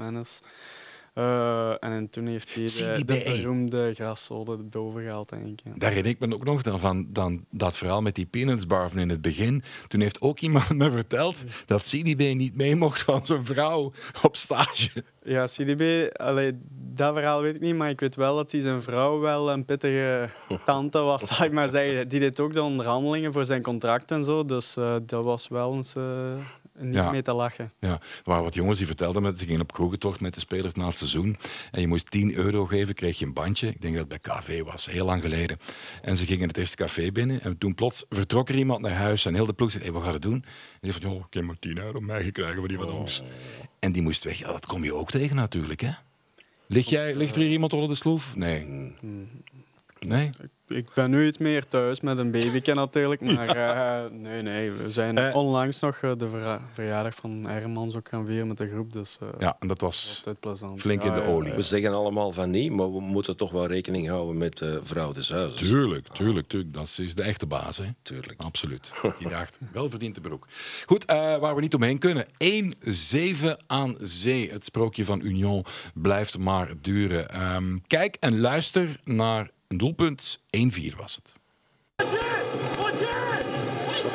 eh, en toen heeft hij de, de beroemde grassode boven gehaald, denk ik. Daar ik me ook nog dan van dan dat verhaal met die peanutsbar van in het begin. Toen heeft ook iemand me verteld dat CDB niet mee mocht van zijn vrouw op stage. Ja, CDB, allee, dat verhaal weet ik niet, maar ik weet wel dat hij zijn vrouw wel een pittige tante was, laat ik maar zeggen. Die deed ook de onderhandelingen voor zijn contract en zo, dus eh, dat was wel eens eh, niet ja. mee te lachen. Ja, er wat jongens die vertelden met ze gingen op kroegentocht met de spelers na het seizoen. En je moest 10 euro geven, kreeg je een bandje. Ik denk dat het bij KV was, heel lang geleden. En ze gingen het eerste café binnen. En toen plots vertrok er iemand naar huis. En heel de ploeg zei, hey, wat gaan we doen? En die van, oh, ik heb maar 10 euro krijgen we die van oh. ons. En die moest weg. Ja, dat kom je ook tegen natuurlijk, hè? Ligt, jij, ligt er hier iemand onder de sloef? Nee. Mm. Nee? Ik ben nu iets meer thuis met een babyke natuurlijk, maar [laughs] eh, nee, nee. We zijn eh. onlangs nog eh, de verjaardag van Hermans ook gaan vieren met de groep, dus ja, en dat was flink in de olie. We zeggen allemaal van niet, maar we moeten toch wel rekening houden met vrouw de huizes. Tuurlijk, tuurlijk, tuurlijk. Dat is de echte baas, hè? Tuurlijk. Absoluut. [laughs] Die dacht, verdiend de broek. Goed, waar we niet omheen kunnen. 1-7 aan zee. Het sprookje van Union blijft maar duren. Ehm, kijk en luister naar een doelpunt, 1-4 was het.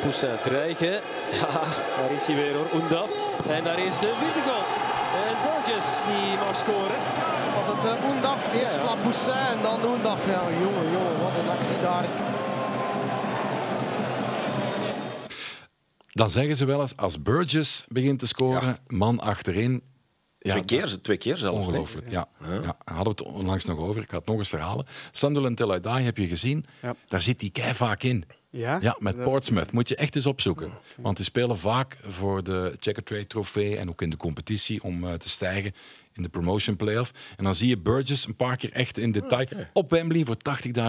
Poussin krijgen. daar is hij weer hoor, Oendaf. En daar is de vierde goal. En Borges die mag scoren. Was het eh, Oendaf? Eerst ja, La Poussin en dan Oendaf. Ja, joh, wat een actie daar. Dan zeggen ze wel eens, als Burgess begint te scoren, man achterin, ja, twee, keer, twee keer zelfs. Ongelooflijk, ja. Ja. Hadden we het onlangs nog over. Ik had het nog eens herhalen. Sunderland Till I Die heb je gezien. Daar zit die kei vaak in. Ja? ja, met Portsmouth. Moet je echt eens opzoeken. Oh, Want die spelen vaak voor de Checker Trade trofee en ook in de competitie om eh, te stijgen in de promotion play-off. En dan zie je Burgess een paar keer echt in detail oh, op Wembley voor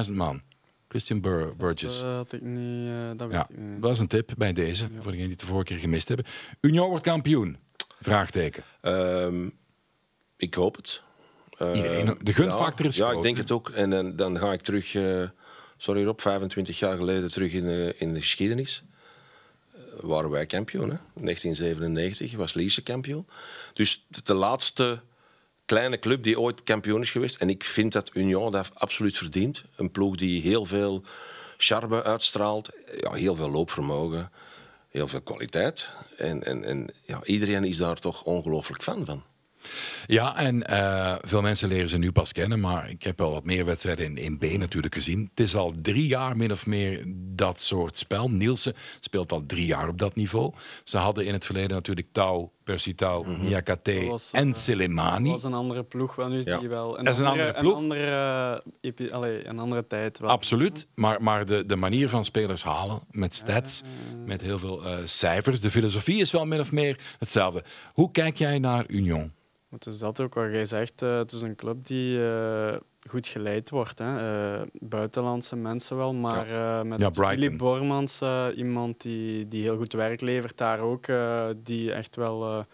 80.000 man. Christian Burgess. Dat, was had ik niet, eh, dat, ik een tip bij deze, voor degenen die het de vorige keer gemist hebben. Union wordt kampioen. Vraagteken. Ehm, ik hoop het. Ehm, Iedereen, de gunfactor is ja, groot. Ja, ik denk het ook. En dan, dan ga ik terug, eh, sorry Rob, 25 jaar geleden terug in, in de geschiedenis. Eh, waren wij kampioen, hè? 1997 was Lierse kampioen. Dus de, laatste kleine club die ooit kampioen is geweest. En ik vind dat Union dat absoluut verdient. Een ploeg die heel veel charme uitstraalt. Ja, heel veel loopvermogen heel veel kwaliteit. En, en, en ja, iedereen is daar toch ongelooflijk fan van. Ja, en eh, veel mensen leren ze nu pas kennen, maar ik heb wel wat meer wedstrijden in, in B natuurlijk gezien. Het is al drie jaar min of meer dat soort spel. Nielsen speelt al drie jaar op dat niveau. Ze hadden in het verleden natuurlijk Touw Persitaal, mm -hmm. en uh, Dat was een andere ploeg, nu is die wel een, een andere, ploeg. Een andere, eh, een andere tijd. Wel. Absoluut, maar, maar de, de manier van spelers halen met stats, eh. met heel veel cijfers, de filosofie is wel min of meer hetzelfde. Hoe kijk jij naar Union? Het is dat ook wat jij zegt. het is een club die goed geleid wordt. Hè. Eh, buitenlandse mensen wel, maar eh, met ja, Philip Bormans, eh, iemand die, die heel goed werk levert daar ook, die echt wel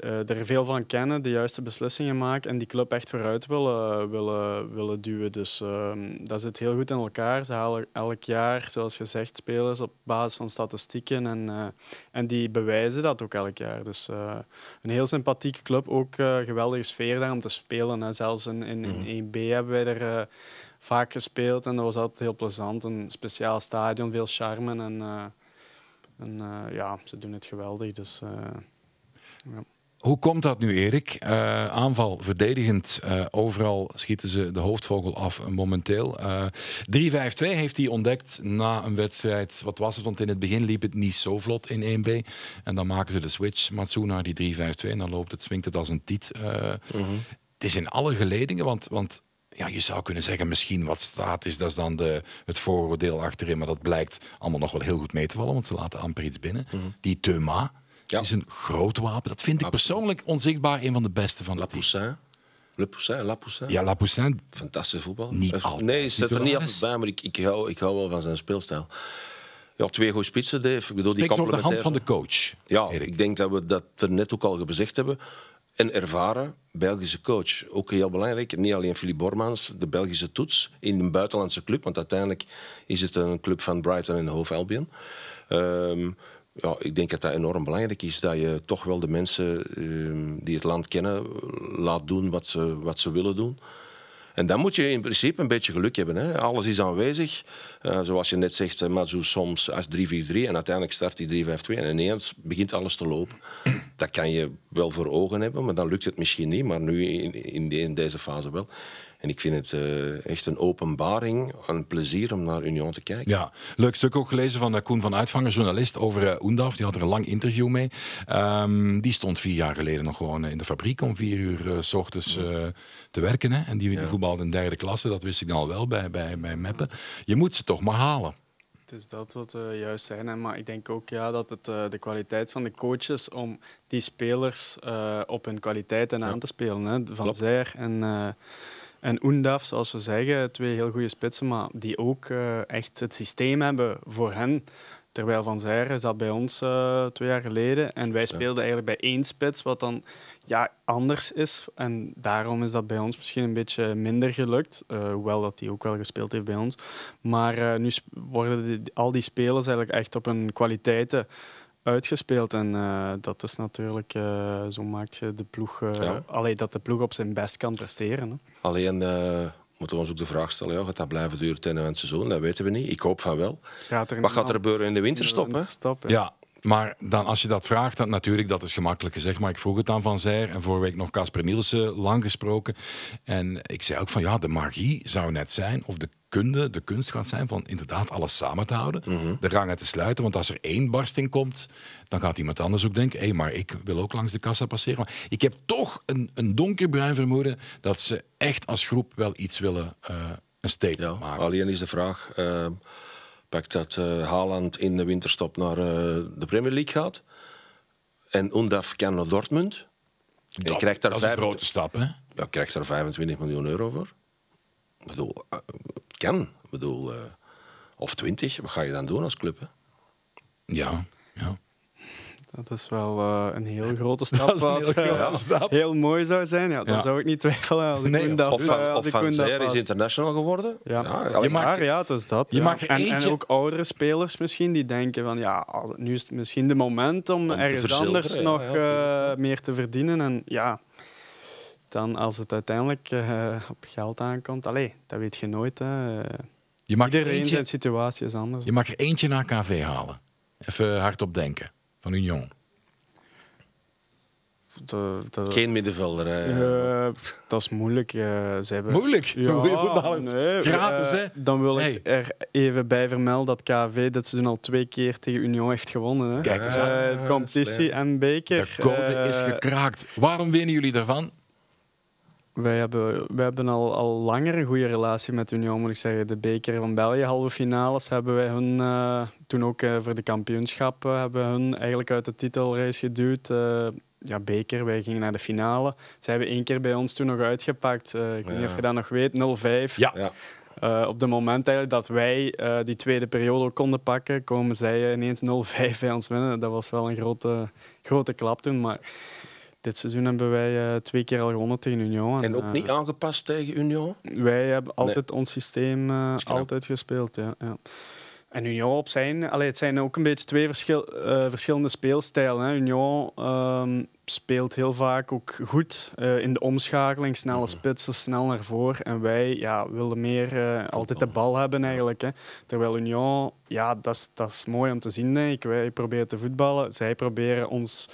eh, er veel van kennen, de juiste beslissingen maken en die club echt vooruit willen, willen, willen duwen. Dus ehm, dat zit heel goed in elkaar. Ze halen elk jaar, zoals gezegd, spelers op basis van statistieken en, eh, en die bewijzen dat ook elk jaar. Dus eh, een heel sympathieke club, ook geweldige sfeer daar om te spelen. Hè. Zelfs in, in, in 1B mhm. e hebben wij er vaak gespeeld en dat was altijd heel plezant. Een speciaal stadion, veel charme en, en ja, ze doen het geweldig. Dus, hoe komt dat nu, Erik? Eh, aanval, verdedigend. Eh, overal schieten ze de hoofdvogel af momenteel. Uh, eh, 3-5-2 heeft hij ontdekt na een wedstrijd. Wat was het? Want in het begin liep het niet zo vlot in 1B. En dan maken ze de switch, Matsu, naar die 3-5-2. En dan loopt het, swingt het als een tiet. Mhm. Het is in alle geledingen, want, want ja, je zou kunnen zeggen, misschien wat staat is, dat is dan de, het vooroordeel achterin. Maar dat blijkt allemaal nog wel heel goed mee te vallen, want ze laten amper iets binnen. Mhm. Die Thuma. Ja. is een groot wapen. Dat vind ik persoonlijk onzichtbaar een van de beste van de. Poussin. Le Poussin, La Ja, La Fantastische voetbal. Niet altijd. Nee, zit er niet altijd bij, maar ik, ik, hou, ik hou wel van zijn speelstijl. Ja, twee goede spitsen, Dave. Ik bedoel, die die op de hand van de coach. Ja, ik denk dat we dat er net ook al gezegd hebben. Een ervaren Belgische coach. Ook heel belangrijk. Niet alleen Philippe Bormans, de Belgische toets in een buitenlandse club. Want uiteindelijk is het een club van Brighton en Hove Albion. Um, ja, ik denk dat dat enorm belangrijk is. Dat je toch wel de mensen ehm, die het land kennen laat doen wat ze, wat ze willen doen. En dan moet je in principe een beetje geluk hebben. Hè. Alles is aanwezig. Eh, zoals je net zegt, eh, zo soms als 3-4-3 en uiteindelijk start die 3-5-2. En ineens begint alles te lopen. [clears throat] Dat kan je wel voor ogen hebben, maar dan lukt het misschien niet. Maar nu in, in deze fase wel. En ik vind het eh, echt een openbaring, een plezier om naar Union te kijken. Ja, leuk stuk ook gelezen van uh, Koen van Uitvanger, journalist over uh, Oendaf. Die had er een lang interview mee. Ehm, die stond vier jaar geleden nog gewoon in de fabriek om vier uur s ochtends te werken. Hè? En die, die voetbalde in derde klasse, dat wist ik dan nou al wel bij, bij, bij Meppen. Je moet ze toch maar halen. Het is dat wat we juist zijn. Maar ik denk ook ja, dat het de kwaliteit van de coaches om die spelers op hun kwaliteiten aan te spelen. Hè? Van Klap. en en Oendaf, zoals we zeggen, twee heel goede spitsen, maar die ook eh, echt het systeem hebben voor hen. Terwijl Van Zijren zat bij ons eh, twee jaar geleden en wij speelden eigenlijk bij één spits, wat dan ja, anders is. En daarom is dat bij ons misschien een beetje minder gelukt, eh, hoewel dat hij ook wel gespeeld heeft bij ons. Maar nu worden al die spelers eigenlijk echt op hun kwaliteiten uitgespeeld. En eh, dat is natuurlijk, eh, zo maak je de ploeg, uh, dat de ploeg op zijn best kan presteren. Hè. Alleen moeten we ons ook de vraag stellen, ja, gaat dat blijven duren ten einde seizoen? Dat weten we niet. Ik hoop van wel. Wat gaat er gebeuren in de winter Stoppen. ja. Maar dan, als je dat vraagt, dan natuurlijk, dat is gemakkelijk gezegd. Maar ik vroeg het aan Van Zijer en vorige week nog Casper Nielsen lang gesproken. En ik zei ook van ja, de magie zou net zijn, of de kunde, de kunst gaat zijn van inderdaad alles samen te houden, mhm. de rangen te sluiten. Want als er één barsting komt, dan gaat iemand anders ook denken: hé, maar ik wil ook langs de kassa passeren. Maar ik heb toch een, een donkerbruin vermoeden dat ze echt als groep wel iets willen, uh, een steek maken. Alleen is de vraag. Uh, pakt dat eh, Haaland in de winterstop naar de Premier League gaat. En Undaf kan naar Dortmund. Dat, krijgt daar dat is een grote stap, hè? Ja, krijgt daar 25 miljoen euro voor. Ik bedoel, ik bedoel, eh, of twintig, wat ga je dan doen als club? Hè? Ja, ja. Dat is wel eh, een heel grote [laughs] stap. Heel heel, mooi zou zijn. Ja, dan zou ik niet twijfelen. Als nee, of van, eh, of is international geworden. Ja, ja je mag, ja het is dat. Je mag en, en, ook oudere spelers misschien die denken van ja, nu is het misschien de moment om, om ergens anders nog meer te verdienen. En ja, dan als het uiteindelijk eh, op geld aankomt, allee, dat weet je nooit. Hè. Je mag Iedereen eentje, zijn situatie is anders. Je mag er eentje naar KV halen. Even hardop denken, van Union. De, de, Geen middenvelder. Hè? Eh, dat is moeilijk. Eh, ze hebben... Moeilijk? Ja, Gratis, hè? Dan wil ik er even bij vermelden dat KV dat seizoen al twee keer tegen Union heeft gewonnen. Hè? Kijk eens aan. competitie en beker. De code is gekraakt. Waarom winnen jullie daarvan? Wij hebben, wij hebben al, al langer een goede relatie met Union, moet ik zeggen. De beker van België, halve finales, hebben wij hun... Eh, toen ook eh, voor de kampioenschap hebben hun eigenlijk uit de titelrace geduwd. Eh, ja, beker, wij gingen naar de finale. Ze hebben één keer bij ons toen nog uitgepakt. ik weet niet of je dat nog weet, 0-5. Ja. op het moment eigenlijk dat wij die tweede periode konden pakken, komen zij ineens 0-5 bij ons winnen. Dat was wel een grote, grote klap toen. Maar dit seizoen hebben wij eh, twee keer al gewonnen tegen Union. En, ook eh, niet aangepast tegen Union? Wij hebben altijd ons systeem eh, altijd gespeeld, ja. ja. En Union op zijn... Allee, het zijn ook een beetje twee verschillende speelstijlen. Hè. Union ehm, speelt heel vaak ook goed in de omschakeling. Snelle mhm. spitsen, snel naar voren. En wij ja, willen meer altijd de bal hebben eigenlijk. Hè. Terwijl Union... Ja, dat is mooi om te zien, ik. Wij proberen te voetballen. Zij proberen ons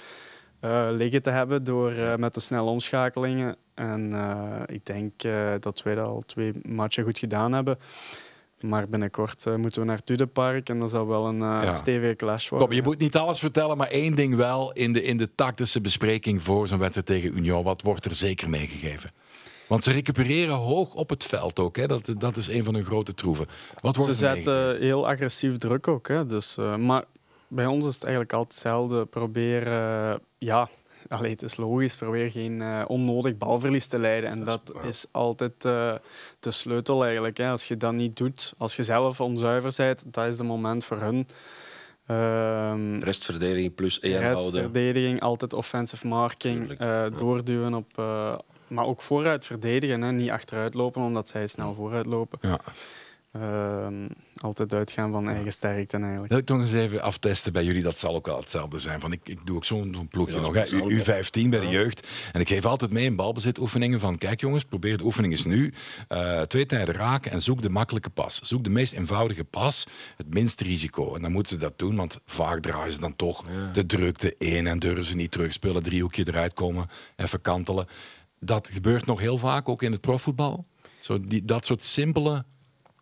eh, liggen te hebben door, eh, met de snelle omschakelingen. En eh, ik denk dat wij dat al twee matchen goed gedaan hebben. Maar binnenkort moeten we naar Tudepark en dat zal wel een stevige clash worden. Kom, je moet niet alles vertellen, maar één ding wel in de, in de tactische bespreking voor zo'n wedstrijd tegen Union. Wat wordt er zeker meegegeven? Want ze recupereren hoog op het veld ook. Hè? Dat, dat is een van hun grote troeven. Wat wordt ze zetten heel agressief druk ook. Hè? Dus, maar bij ons is het eigenlijk altijd hetzelfde. Probeer, eh, ja, allee, het is logisch, probeer geen eh, onnodig balverlies te leiden. En dat, is altijd eh, de sleutel eigenlijk. Hè. Als je dat niet doet, als je zelf onzuiver bent, dat is het moment voor hun. Ehm, restverdediging plus EN houden. Restverdediging, altijd offensive marking, doorduwen op... maar ook vooruit verdedigen, hè. niet achteruit lopen, omdat zij snel vooruit lopen. Ja uh, altijd uitgaan van eigen sterkte eigenlijk. Dat nou, ik toch eens even aftesten bij jullie, dat zal ook wel hetzelfde zijn. Van, ik, ik doe ook zo'n ploegje nog, hè. U, 15 bij de jeugd. En ik geef altijd mee in balbezitoefeningen van, kijk jongens, probeer de oefening eens nu. Eh, twee tijden raken en zoek de makkelijke pas. Zoek de meest eenvoudige pas, het minste risico. En dan moeten ze dat doen, want vaak draaien ze dan toch de drukte in en durven ze niet terugspelen. Driehoekje eruit komen, even kantelen. Dat gebeurt nog heel vaak, ook in het profvoetbal. Zo die, dat soort simpele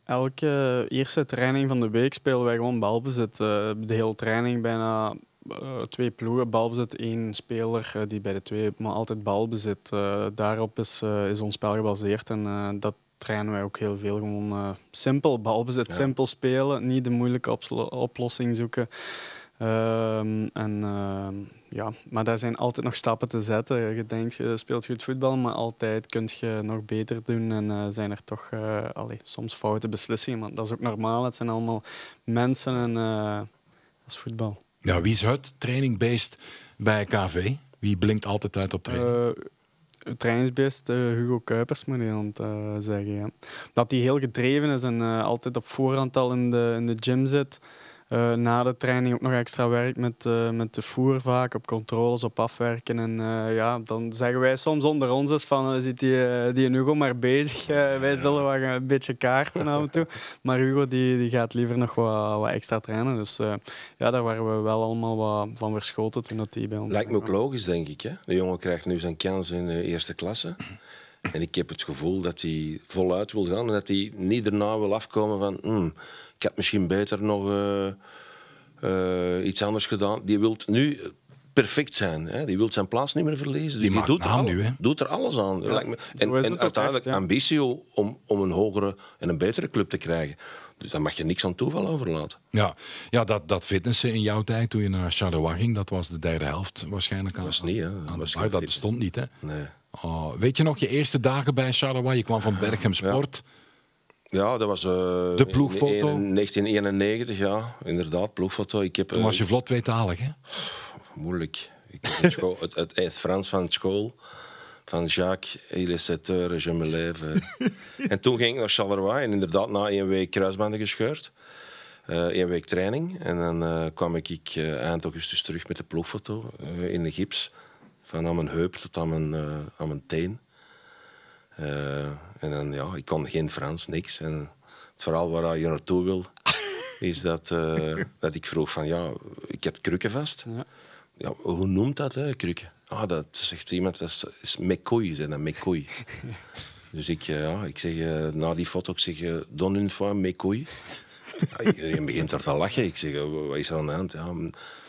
elke eerste training van de week spelen wij gewoon balbezit. Eh, de hele training bijna eh, twee ploegen balbezit, één speler eh, die bij de twee, maar altijd balbezit. daarop is, is ons spel gebaseerd en dat trainen wij ook heel veel. Gewoon simpel balbezit, simpel spelen, niet de moeilijke oplossing zoeken. Ehm, en ehm, ja, maar daar zijn altijd nog stappen te zetten. Je denkt, je speelt goed voetbal, maar altijd kun je nog beter doen. En eh, zijn er toch uh, soms foute beslissingen. Maar dat is ook normaal. Het zijn allemaal mensen en uh, dat is voetbal. Ja, wie is het trainingbeest bij KV? Wie blinkt altijd uit op training? trainingsbeest Hugo Kuipers, moet ik want zeggen. Ja. Dat hij heel gedreven is en altijd op voorhand al in de, in de gym zit. Eh, na de training ook nog extra werk met, eh, met de voer vaak, op controles, op afwerken. En eh, ja, dan zeggen wij soms onder ons eens van, zit die, die Hugo maar bezig? wij zullen wel een beetje kaarten af en toe. [laughs] Maar Hugo die, die gaat liever nog wat, wat extra trainen. Dus ja, daar waren we wel allemaal wat van verschoten toen dat die bij ons... Lijkt me ook logisch, denk ik. Hè? De jongen krijgt nu zijn kans in de eerste klasse. En ik heb het gevoel dat hij voluit wil gaan en dat hij niet erna wil afkomen van... Hmm, ik heb misschien beter nog eh, eh, iets anders gedaan. Die wil nu perfect zijn. Hè? Die wil zijn plaats niet meer verliezen. die, dus doet, er nu, hè? doet er alles aan. en, uiteindelijk ambitie om, om een hogere en een betere club te krijgen. Dus daar mag je niks aan toeval overlaten. Ja, ja dat, dat fitnessen in jouw tijd, toen je naar Charleroi ging, dat was de derde helft waarschijnlijk. Dat was niet, hè? Aan dat bestond niet, hè? Nee. Oh, weet je nog je eerste dagen bij Charleroi? Je kwam van Berchem Sport. Ja, dat was... Eh, de ploegfoto? In, 1991, ja. Inderdaad, ploegfoto. Ik heb, Toen was eh, je vlot tweetalig, hè? Moeilijk. Ik heb [laughs] het, het, Frans van school van Jacques, il est 7 heures, je me lève. [laughs] en toen ging ik naar Charleroi en inderdaad na één week kruisbanden gescheurd. Uh, week training. En dan kwam ik uh, eind augustus terug met de ploegfoto in de gips. Van aan mijn heup tot aan mijn, aan mijn teen. En dan, ja, ik kon geen Frans, niks. En het verhaal waar je naartoe wil, [laughs] is dat, eh, dat ik vroeg van, ja, ik heb krukken vast. Ja. ja hoe noemt dat, hè, krukken? Ah, dat zegt iemand, dat is, is zijn dat, dus ik, eh, ja, ik zeg, eh, na die foto, ik zeg, uh, don une fois [laughs] iedereen begint er te lachen. Ik zeg, wat is er aan de hand? Ja,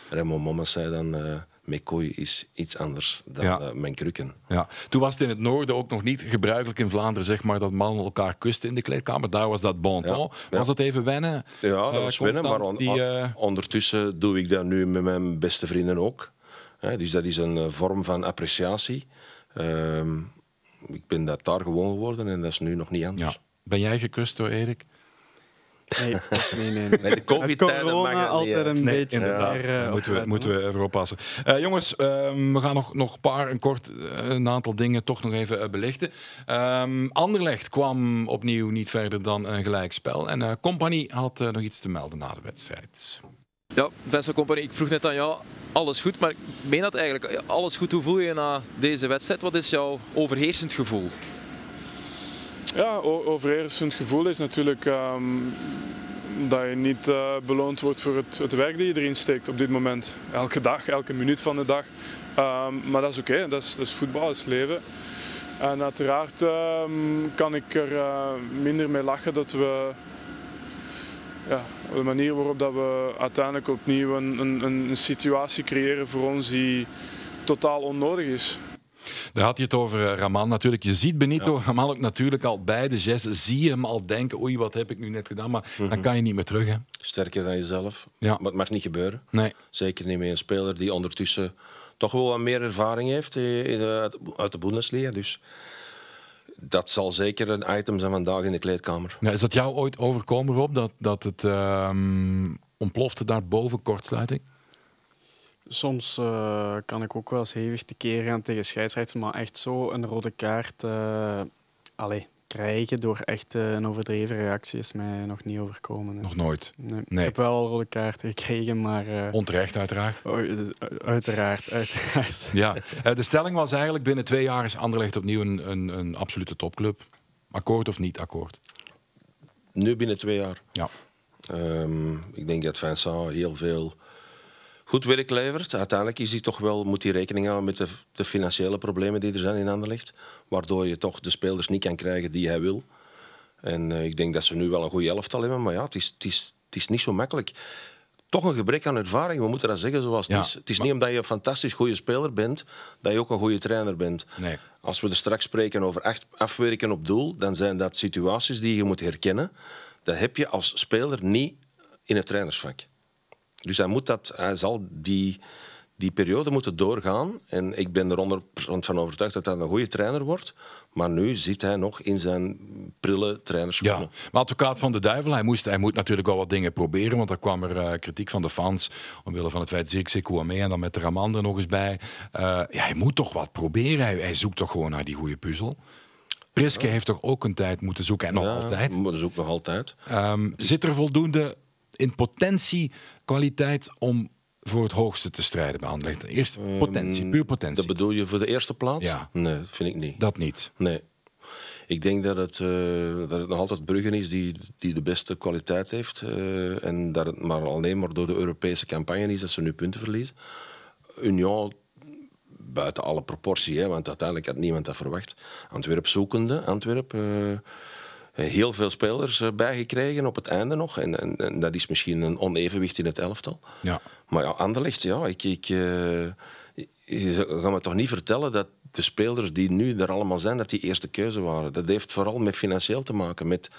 Raymond Mama zei dan met kooi is iets anders dan eh, mijn krukken. Ja. Toen was het in het noorden ook nog niet gebruikelijk in Vlaanderen, zeg maar, dat mannen elkaar kusten in de kleedkamer. Daar was dat bon ton. Was dat even wennen? Ja, dat eh, was wennen, maar eh, ondertussen doe ik dat nu met mijn beste vrienden ook. dus dat is een vorm van appreciatie. Ehm, ik ben dat daar gewoon geworden en dat is nu nog niet anders. Ben jij gekust door Erik? Nee, nee, nee. de covid-tijden mag altijd een beetje. Eh, inderdaad, eh, daar, moeten, we, moeten we eh, jongens, ehm, we gaan nog, nog paar een kort een aantal dingen toch nog even belichten. Um, Anderlecht kwam opnieuw niet verder dan een gelijkspel. En uh, Compagnie had nog iets te melden na de wedstrijd. Ja, Vincent compagnie, ik vroeg net aan jou, alles goed, maar ik meen dat eigenlijk, alles goed, hoe voel je je na deze wedstrijd? Wat is jouw overheersend gevoel? Ja, overheersend gevoel is natuurlijk ehm, dat je niet eh, beloond wordt voor het, het, werk dat je erin steekt op dit moment. Elke dag, elke minuut van de dag. Ehm, maar dat is oké, dat, dat, is voetbal, dat is leven. En uiteraard ehm, kan ik er eh, minder mee lachen dat we ja, de manier waarop dat we uiteindelijk opnieuw een, een, een situatie creëren voor ons die totaal onnodig is. Daar had je het over eh, Raman natuurlijk. Je ziet Benito ja. Raman ook natuurlijk al bij de zes. Zie je hem al denken, oei, wat heb ik nu net gedaan? Maar dan mhm. kan je niet meer terug. Hè? Sterker dan jezelf. Ja. Maar het mag niet gebeuren. Nee. Zeker niet met een speler die ondertussen toch wel wat meer ervaring heeft eh, uit de Bundesliga. Dus dat zal zeker een item zijn vandaag in de kleedkamer. Ja, is dat jou ooit overkomen, Rob? Dat, dat het ehm, ontplofte daar boven kortsluiting? soms eh, kan ik ook wel eens hevig tekeer gaan tegen scheidsrechters, maar echt zo een rode kaart uh, eh, allez, krijgen door echt eh, een overdreven reactie is mij nog niet overkomen. Nog nooit? Nee. Ik heb wel al rode kaarten gekregen, maar... Onterecht uiteraard? Oh, dus, uiteraard, [laughs] uiteraard. ja, de stelling was eigenlijk binnen twee jaar is Anderlecht opnieuw een, een, een absolute topclub. Akkoord of niet akkoord? Nu binnen twee jaar. Ja. Ehm, ik denk dat Vincent heel veel goed werk levert. Uiteindelijk is hij toch wel, moet hij rekening houden met de, de, financiële problemen die er zijn in Anderlecht. Waardoor je toch de spelers niet kan krijgen die hij wil. En eh, ik denk dat ze nu wel een goede elftal hebben. Maar ja, het is, het is, het is niet zo makkelijk. Toch een gebrek aan ervaring, we moeten dat zeggen zoals het is. Het is niet omdat je een fantastisch goede speler bent, dat je ook een goede trainer bent. Nee. Als we er straks spreken over afwerken op doel, dan zijn dat situaties die je moet herkennen. Dat heb je als speler niet in het trainersvak. Dus hij, moet dat, hij zal die, die periode moeten doorgaan. En ik ben er 100% van overtuigd dat hij een goede trainer wordt. Maar nu zit hij nog in zijn prille trainers Ja, maar advocaat van de duivel, hij, moest, hij moet natuurlijk al wat dingen proberen. Want daar kwam er eh, kritiek van de fans. Omwille van het feit ik mee en dan met de Ramander nog eens bij. Eh, ja, hij moet toch wat proberen. Hij, zoekt toch gewoon naar die goede puzzel. Priske heeft toch ook een tijd moeten zoeken en nog ja, altijd. Zoekt nog altijd. Ehm, zit er voldoende in potentie kwaliteit om voor het hoogste te strijden bij Anderlecht? Eerst ehm, potentie, puur potentie. Dat bedoel je voor de eerste plaats? Ja. Nee, vind ik niet. Dat niet? Nee. Ik denk dat het, eh, dat het nog altijd Bruggen is die, die de beste kwaliteit heeft. Eh, en dat het maar alleen maar door de Europese campagne is dat ze nu punten verliezen. Union buiten alle proportie, hè, want uiteindelijk had niemand dat verwacht. Antwerp zoekende, Antwerp... Eh, heel veel spelers eh, bijgekregen op het einde nog. En, en, dat is misschien een onevenwicht in het elftal. Ja. Maar ja, Anderlecht, ja, ik, ik, eh, je kan me toch niet vertellen dat de spelers die nu er allemaal zijn, dat die eerste keuze waren. Dat heeft vooral met financieel te maken, met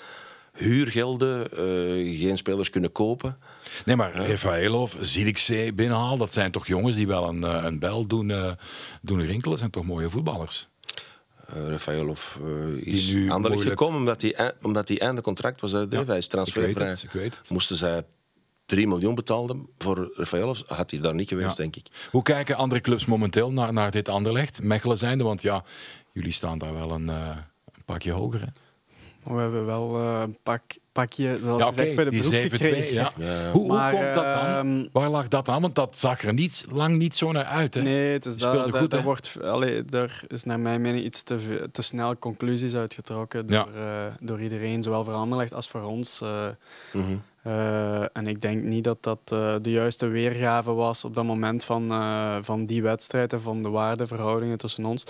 huurgelden, eh, geen spelers kunnen kopen. Nee, maar uh, Rafaelov, binnenhaal, dat zijn toch jongens die wel een, een bel doen, uh, doen rinkelen. zijn toch mooie voetballers? uh, Rafael of eh, is aan moeilijk... gekomen omdat hij, e- omdat einde contract was uit ja, Moesten zij 3 miljoen betalen. voor Rafael, had hij daar niet geweest, denk ik. Hoe kijken andere clubs momenteel naar, naar dit Anderlecht? Mechelen zijnde, want ja, jullie staan daar wel een, eh, een pakje hoger. Hè? We hebben wel een pak pak je, zoals ja, okay, bij de broek gekregen. Ja. Hoe, komt dat dan? Ehm, Waar lag dat aan? Want dat zag er niet, lang niet zo naar uit. Hè? Nee, het is dat, goed, wordt, allee, er is naar mijn mening iets te, te snel conclusies uitgetrokken door, eh, door iedereen, zowel voor Anderlecht als voor ons. Eh. Mhm. Eh, en ik denk niet dat dat de juiste weergave was op dat moment van, van die wedstrijd en van de waardeverhoudingen tussen ons.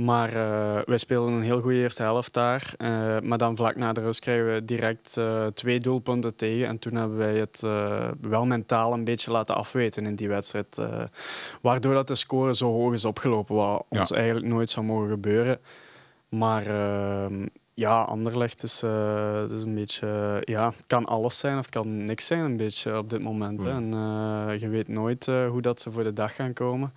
Maar uh, wij speelden een heel goede eerste helft daar. Eh, maar dan vlak na de rust kregen we direct eh, twee doelpunten tegen. En toen hebben wij het wel mentaal een beetje laten afweten in die wedstrijd. waardoor dat de score zo hoog is opgelopen, wat ons eigenlijk nooit zou mogen gebeuren. Maar ehm, ja, Anderlecht is, is een beetje... ja, het kan alles zijn of het kan niks zijn een beetje op dit moment. En je weet nooit hoe dat ze voor de dag gaan komen.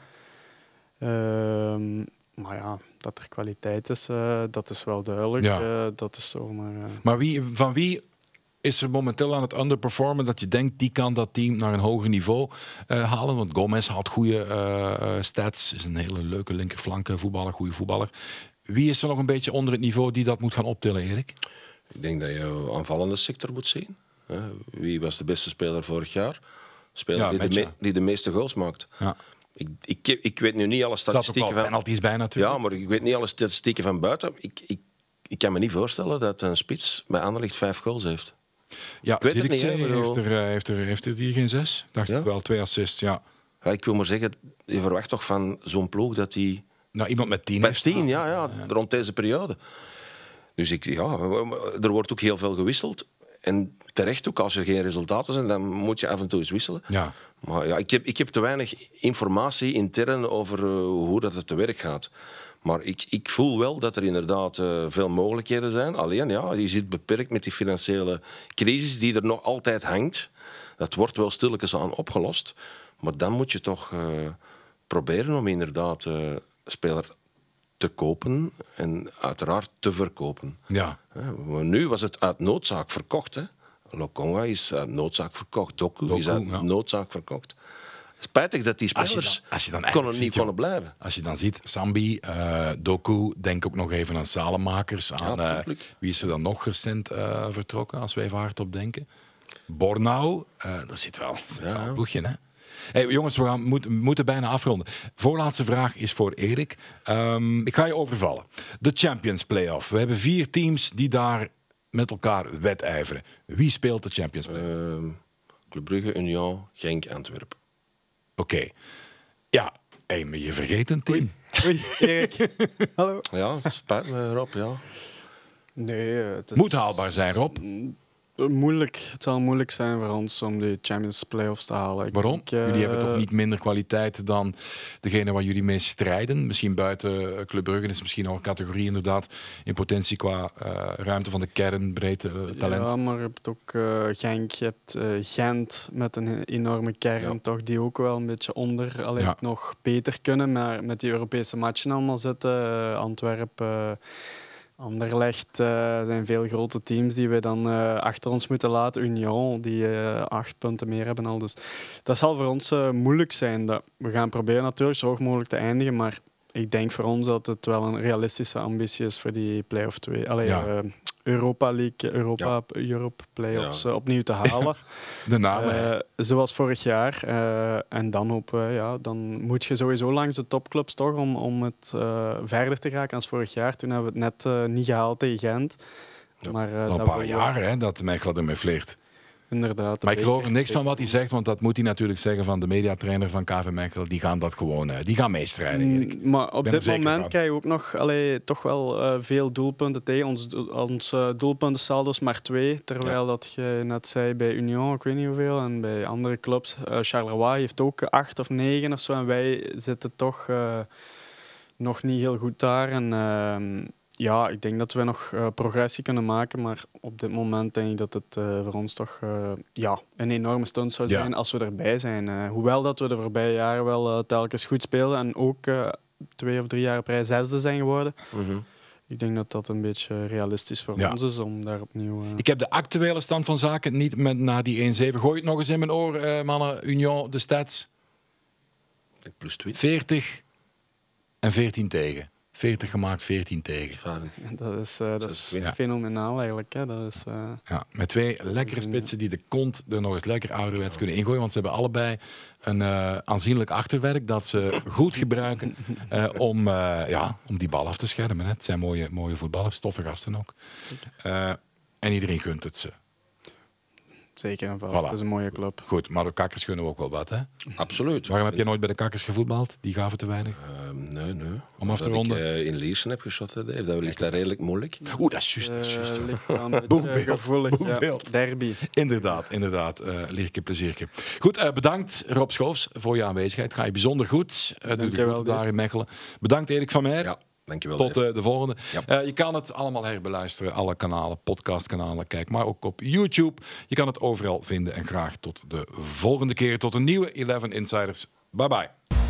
Ehm, maar ja, dat er kwaliteit is, eh, dat is wel duidelijk. Ja. Eh, dat is zomaar. Eh. Maar wie, van wie is er momenteel aan het underperformen dat je denkt die kan dat team naar een hoger niveau halen? Want Gomez had goede stats, is een hele leuke linkerflanke voetballer, goede voetballer. Wie is er nog een beetje onder het niveau die dat moet gaan optillen, Erik? Ik denk dat je aanvallende sector moet zien. Wie was de beste speler vorig jaar? Speler die, de die, de meeste goals maakt. Ja. Ik, ik, ik weet nu niet alle statistieken van... penalties bij natuurlijk. Ja, maar ik weet niet alle statistieken van buiten. Ik, ik, ik kan me niet voorstellen dat een spits bij Anderlecht vijf goals heeft. Ja, ik weet niet. heeft, er, eh, heeft, er, heeft er hier geen zes? Dacht ik wel, twee assists, ja. ja. Ik wil maar zeggen, je verwacht toch van zo'n ploeg dat die... Nou, iemand met tien Met tien, ja, ja, ja, rond deze periode. Dus ik, ja, er wordt ook heel veel gewisseld. En terecht ook, als er geen resultaten zijn, dan moet je af en toe eens wisselen. Ja. Maar ja, ik, heb, ik heb te weinig informatie intern over eh, hoe dat het te werk gaat. Maar ik, ik voel wel dat er inderdaad eh, veel mogelijkheden zijn. Alleen, ja, je zit beperkt met die financiële crisis die er nog altijd hangt. Dat wordt wel stilletjes aan opgelost. Maar dan moet je toch eh, proberen om inderdaad speler te kopen en uiteraard te verkopen. Ja. nu was het uit noodzaak verkocht. Hè. Lokonga is uit noodzaak verkocht. Doku, is uit noodzaak verkocht. Spijtig dat die spelers als je dan, als niet kunnen blijven. Als je dan ziet, Sambi, eh, Doku, denk ook nog even aan Salemakers. Aan, eh, ja, wie is er dan nog recent eh, vertrokken, als wij even hard op denken? Bornau, dat zit wel. ja. een hè? Hey, jongens, we gaan, moeten bijna afronden. Voorlaatste vraag is voor Erik. Ehm, ik ga je overvallen. De Champions Playoff. We hebben vier teams die daar met elkaar wedijveren. Wie speelt de Champions Playoff? Uh, Club Brugge, Union, Genk, Antwerpen. Oké. Ja, hey, je vergeet een team. Oei. Erik. [laughs] Hallo. Ja, spijt me, Rob. Ja. Nee, eh, het is... Moet haalbaar zijn, Rob. Mm, Moeilijk. Het zal moeilijk zijn voor ons om die Champions Playoffs te halen. Waarom? Eh, jullie hebben toch niet minder kwaliteit dan degene waar jullie mee strijden? Misschien buiten Club Brugge is misschien al een categorie inderdaad in potentie qua eh, ruimte van de kern, breedte, eh, talent. Ja, maar je hebt ook Genk, je hebt Gent met een enorme kern toch, die ook wel een beetje onder, alleen nog beter kunnen. Maar met die Europese matchen allemaal zitten, Antwerpen Anderlecht eh, zijn veel grote teams die we dan eh, achter ons moeten laten. Union, die eh, acht punten meer hebben al. Dus dat zal voor ons moeilijk zijn. we gaan proberen natuurlijk zo hoog mogelijk te eindigen. Maar ik denk voor ons dat het wel een realistische ambitie is voor die play-off 2. Allee, Europa League, Europa, Europe Playoffs eh, opnieuw te halen. [laughs] de namen. Uh, zoals vorig jaar. Eh, en dan, hopen eh, ja, dan moet je sowieso langs de topclubs toch om, om het uh, verder te raken als vorig jaar. Toen hebben we het net niet gehaald tegen Gent. Ja, maar, al een paar jaar hè, dat Mechelen ermee vliegt. Inderdaad. Maar ik geloof er niks van wat hij zegt, want dat moet hij natuurlijk zeggen van de mediatrainer van KV Mechelen. Die gaan dat gewoon, eh, die gaan meestrijden. Mm, maar op dit moment krijg je ook nog allee, toch wel eh, veel doelpunten tegen. Ons, ons eh, doelpunten saldo's maar twee, terwijl dat je net zei bij Union, ik weet niet hoeveel, en bij andere clubs. Charleroi heeft ook acht of negen of zo, en wij zitten toch nog niet heel goed daar. En ehm, ja, ik denk dat we nog eh, progressie kunnen maken, maar op dit moment denk ik dat het eh, voor ons toch eh, ja, een enorme stunt zou zijn als we erbij zijn. hoewel dat we de voorbije jaren wel telkens goed spelen en ook twee of drie jaar op zesde zijn geworden. Mhm. Ik denk dat dat een beetje realistisch voor ons is om daar opnieuw... Ik heb de actuele stand van zaken niet met, na die 1-7. Gooi het nog eens in mijn oor, mannen. Union, de stats. Plus 40 en 14 tegen. 40 gemaakt, 14 tegen. Dat is, eh, dat is fenomenaal eigenlijk. Hè. Dat is, eh, ja, met twee lekkere spitsen die de kont er nog eens lekker ouderwets kunnen ingooien. Want ze hebben allebei een eh, aanzienlijk achterwerk dat ze goed gebruiken [laughs] om, ja, om die bal af te schermen. Hè. Het zijn mooie, mooie voetballers, toffe gasten ook. en iedereen kunt het ze. Zeker en vast. Dat is een mooie club. Goed, maar de kakkers gunnen we ook wel wat, hè? Absoluut. Waarom heb je nooit bij de kakkers gevoetbald? Die gaven te weinig? Eh, nee, nee. Om af te ronden. Ik, uh, eh, in Leersen heb geschot, hè, Dat ligt daar redelijk moeilijk. Oeh, dat is juist. Dat is juist. Eh, [laughs] Derby. Inderdaad, inderdaad. leerke plezierke. Goed, bedankt Rob Schoofs voor je aanwezigheid. Ga je bijzonder goed. Uh, Dank doe je wel, daar in Mechelen. Bedankt Erik van Meijer. Ja. Dankjewel. Tot eh, de volgende. Ja. Eh, je kan het allemaal herbeluisteren. Alle kanalen, podcastkanalen, kijk maar ook op YouTube. Je kan het overal vinden. En graag tot de volgende keer. Tot een nieuwe 11 Insiders. Bye bye.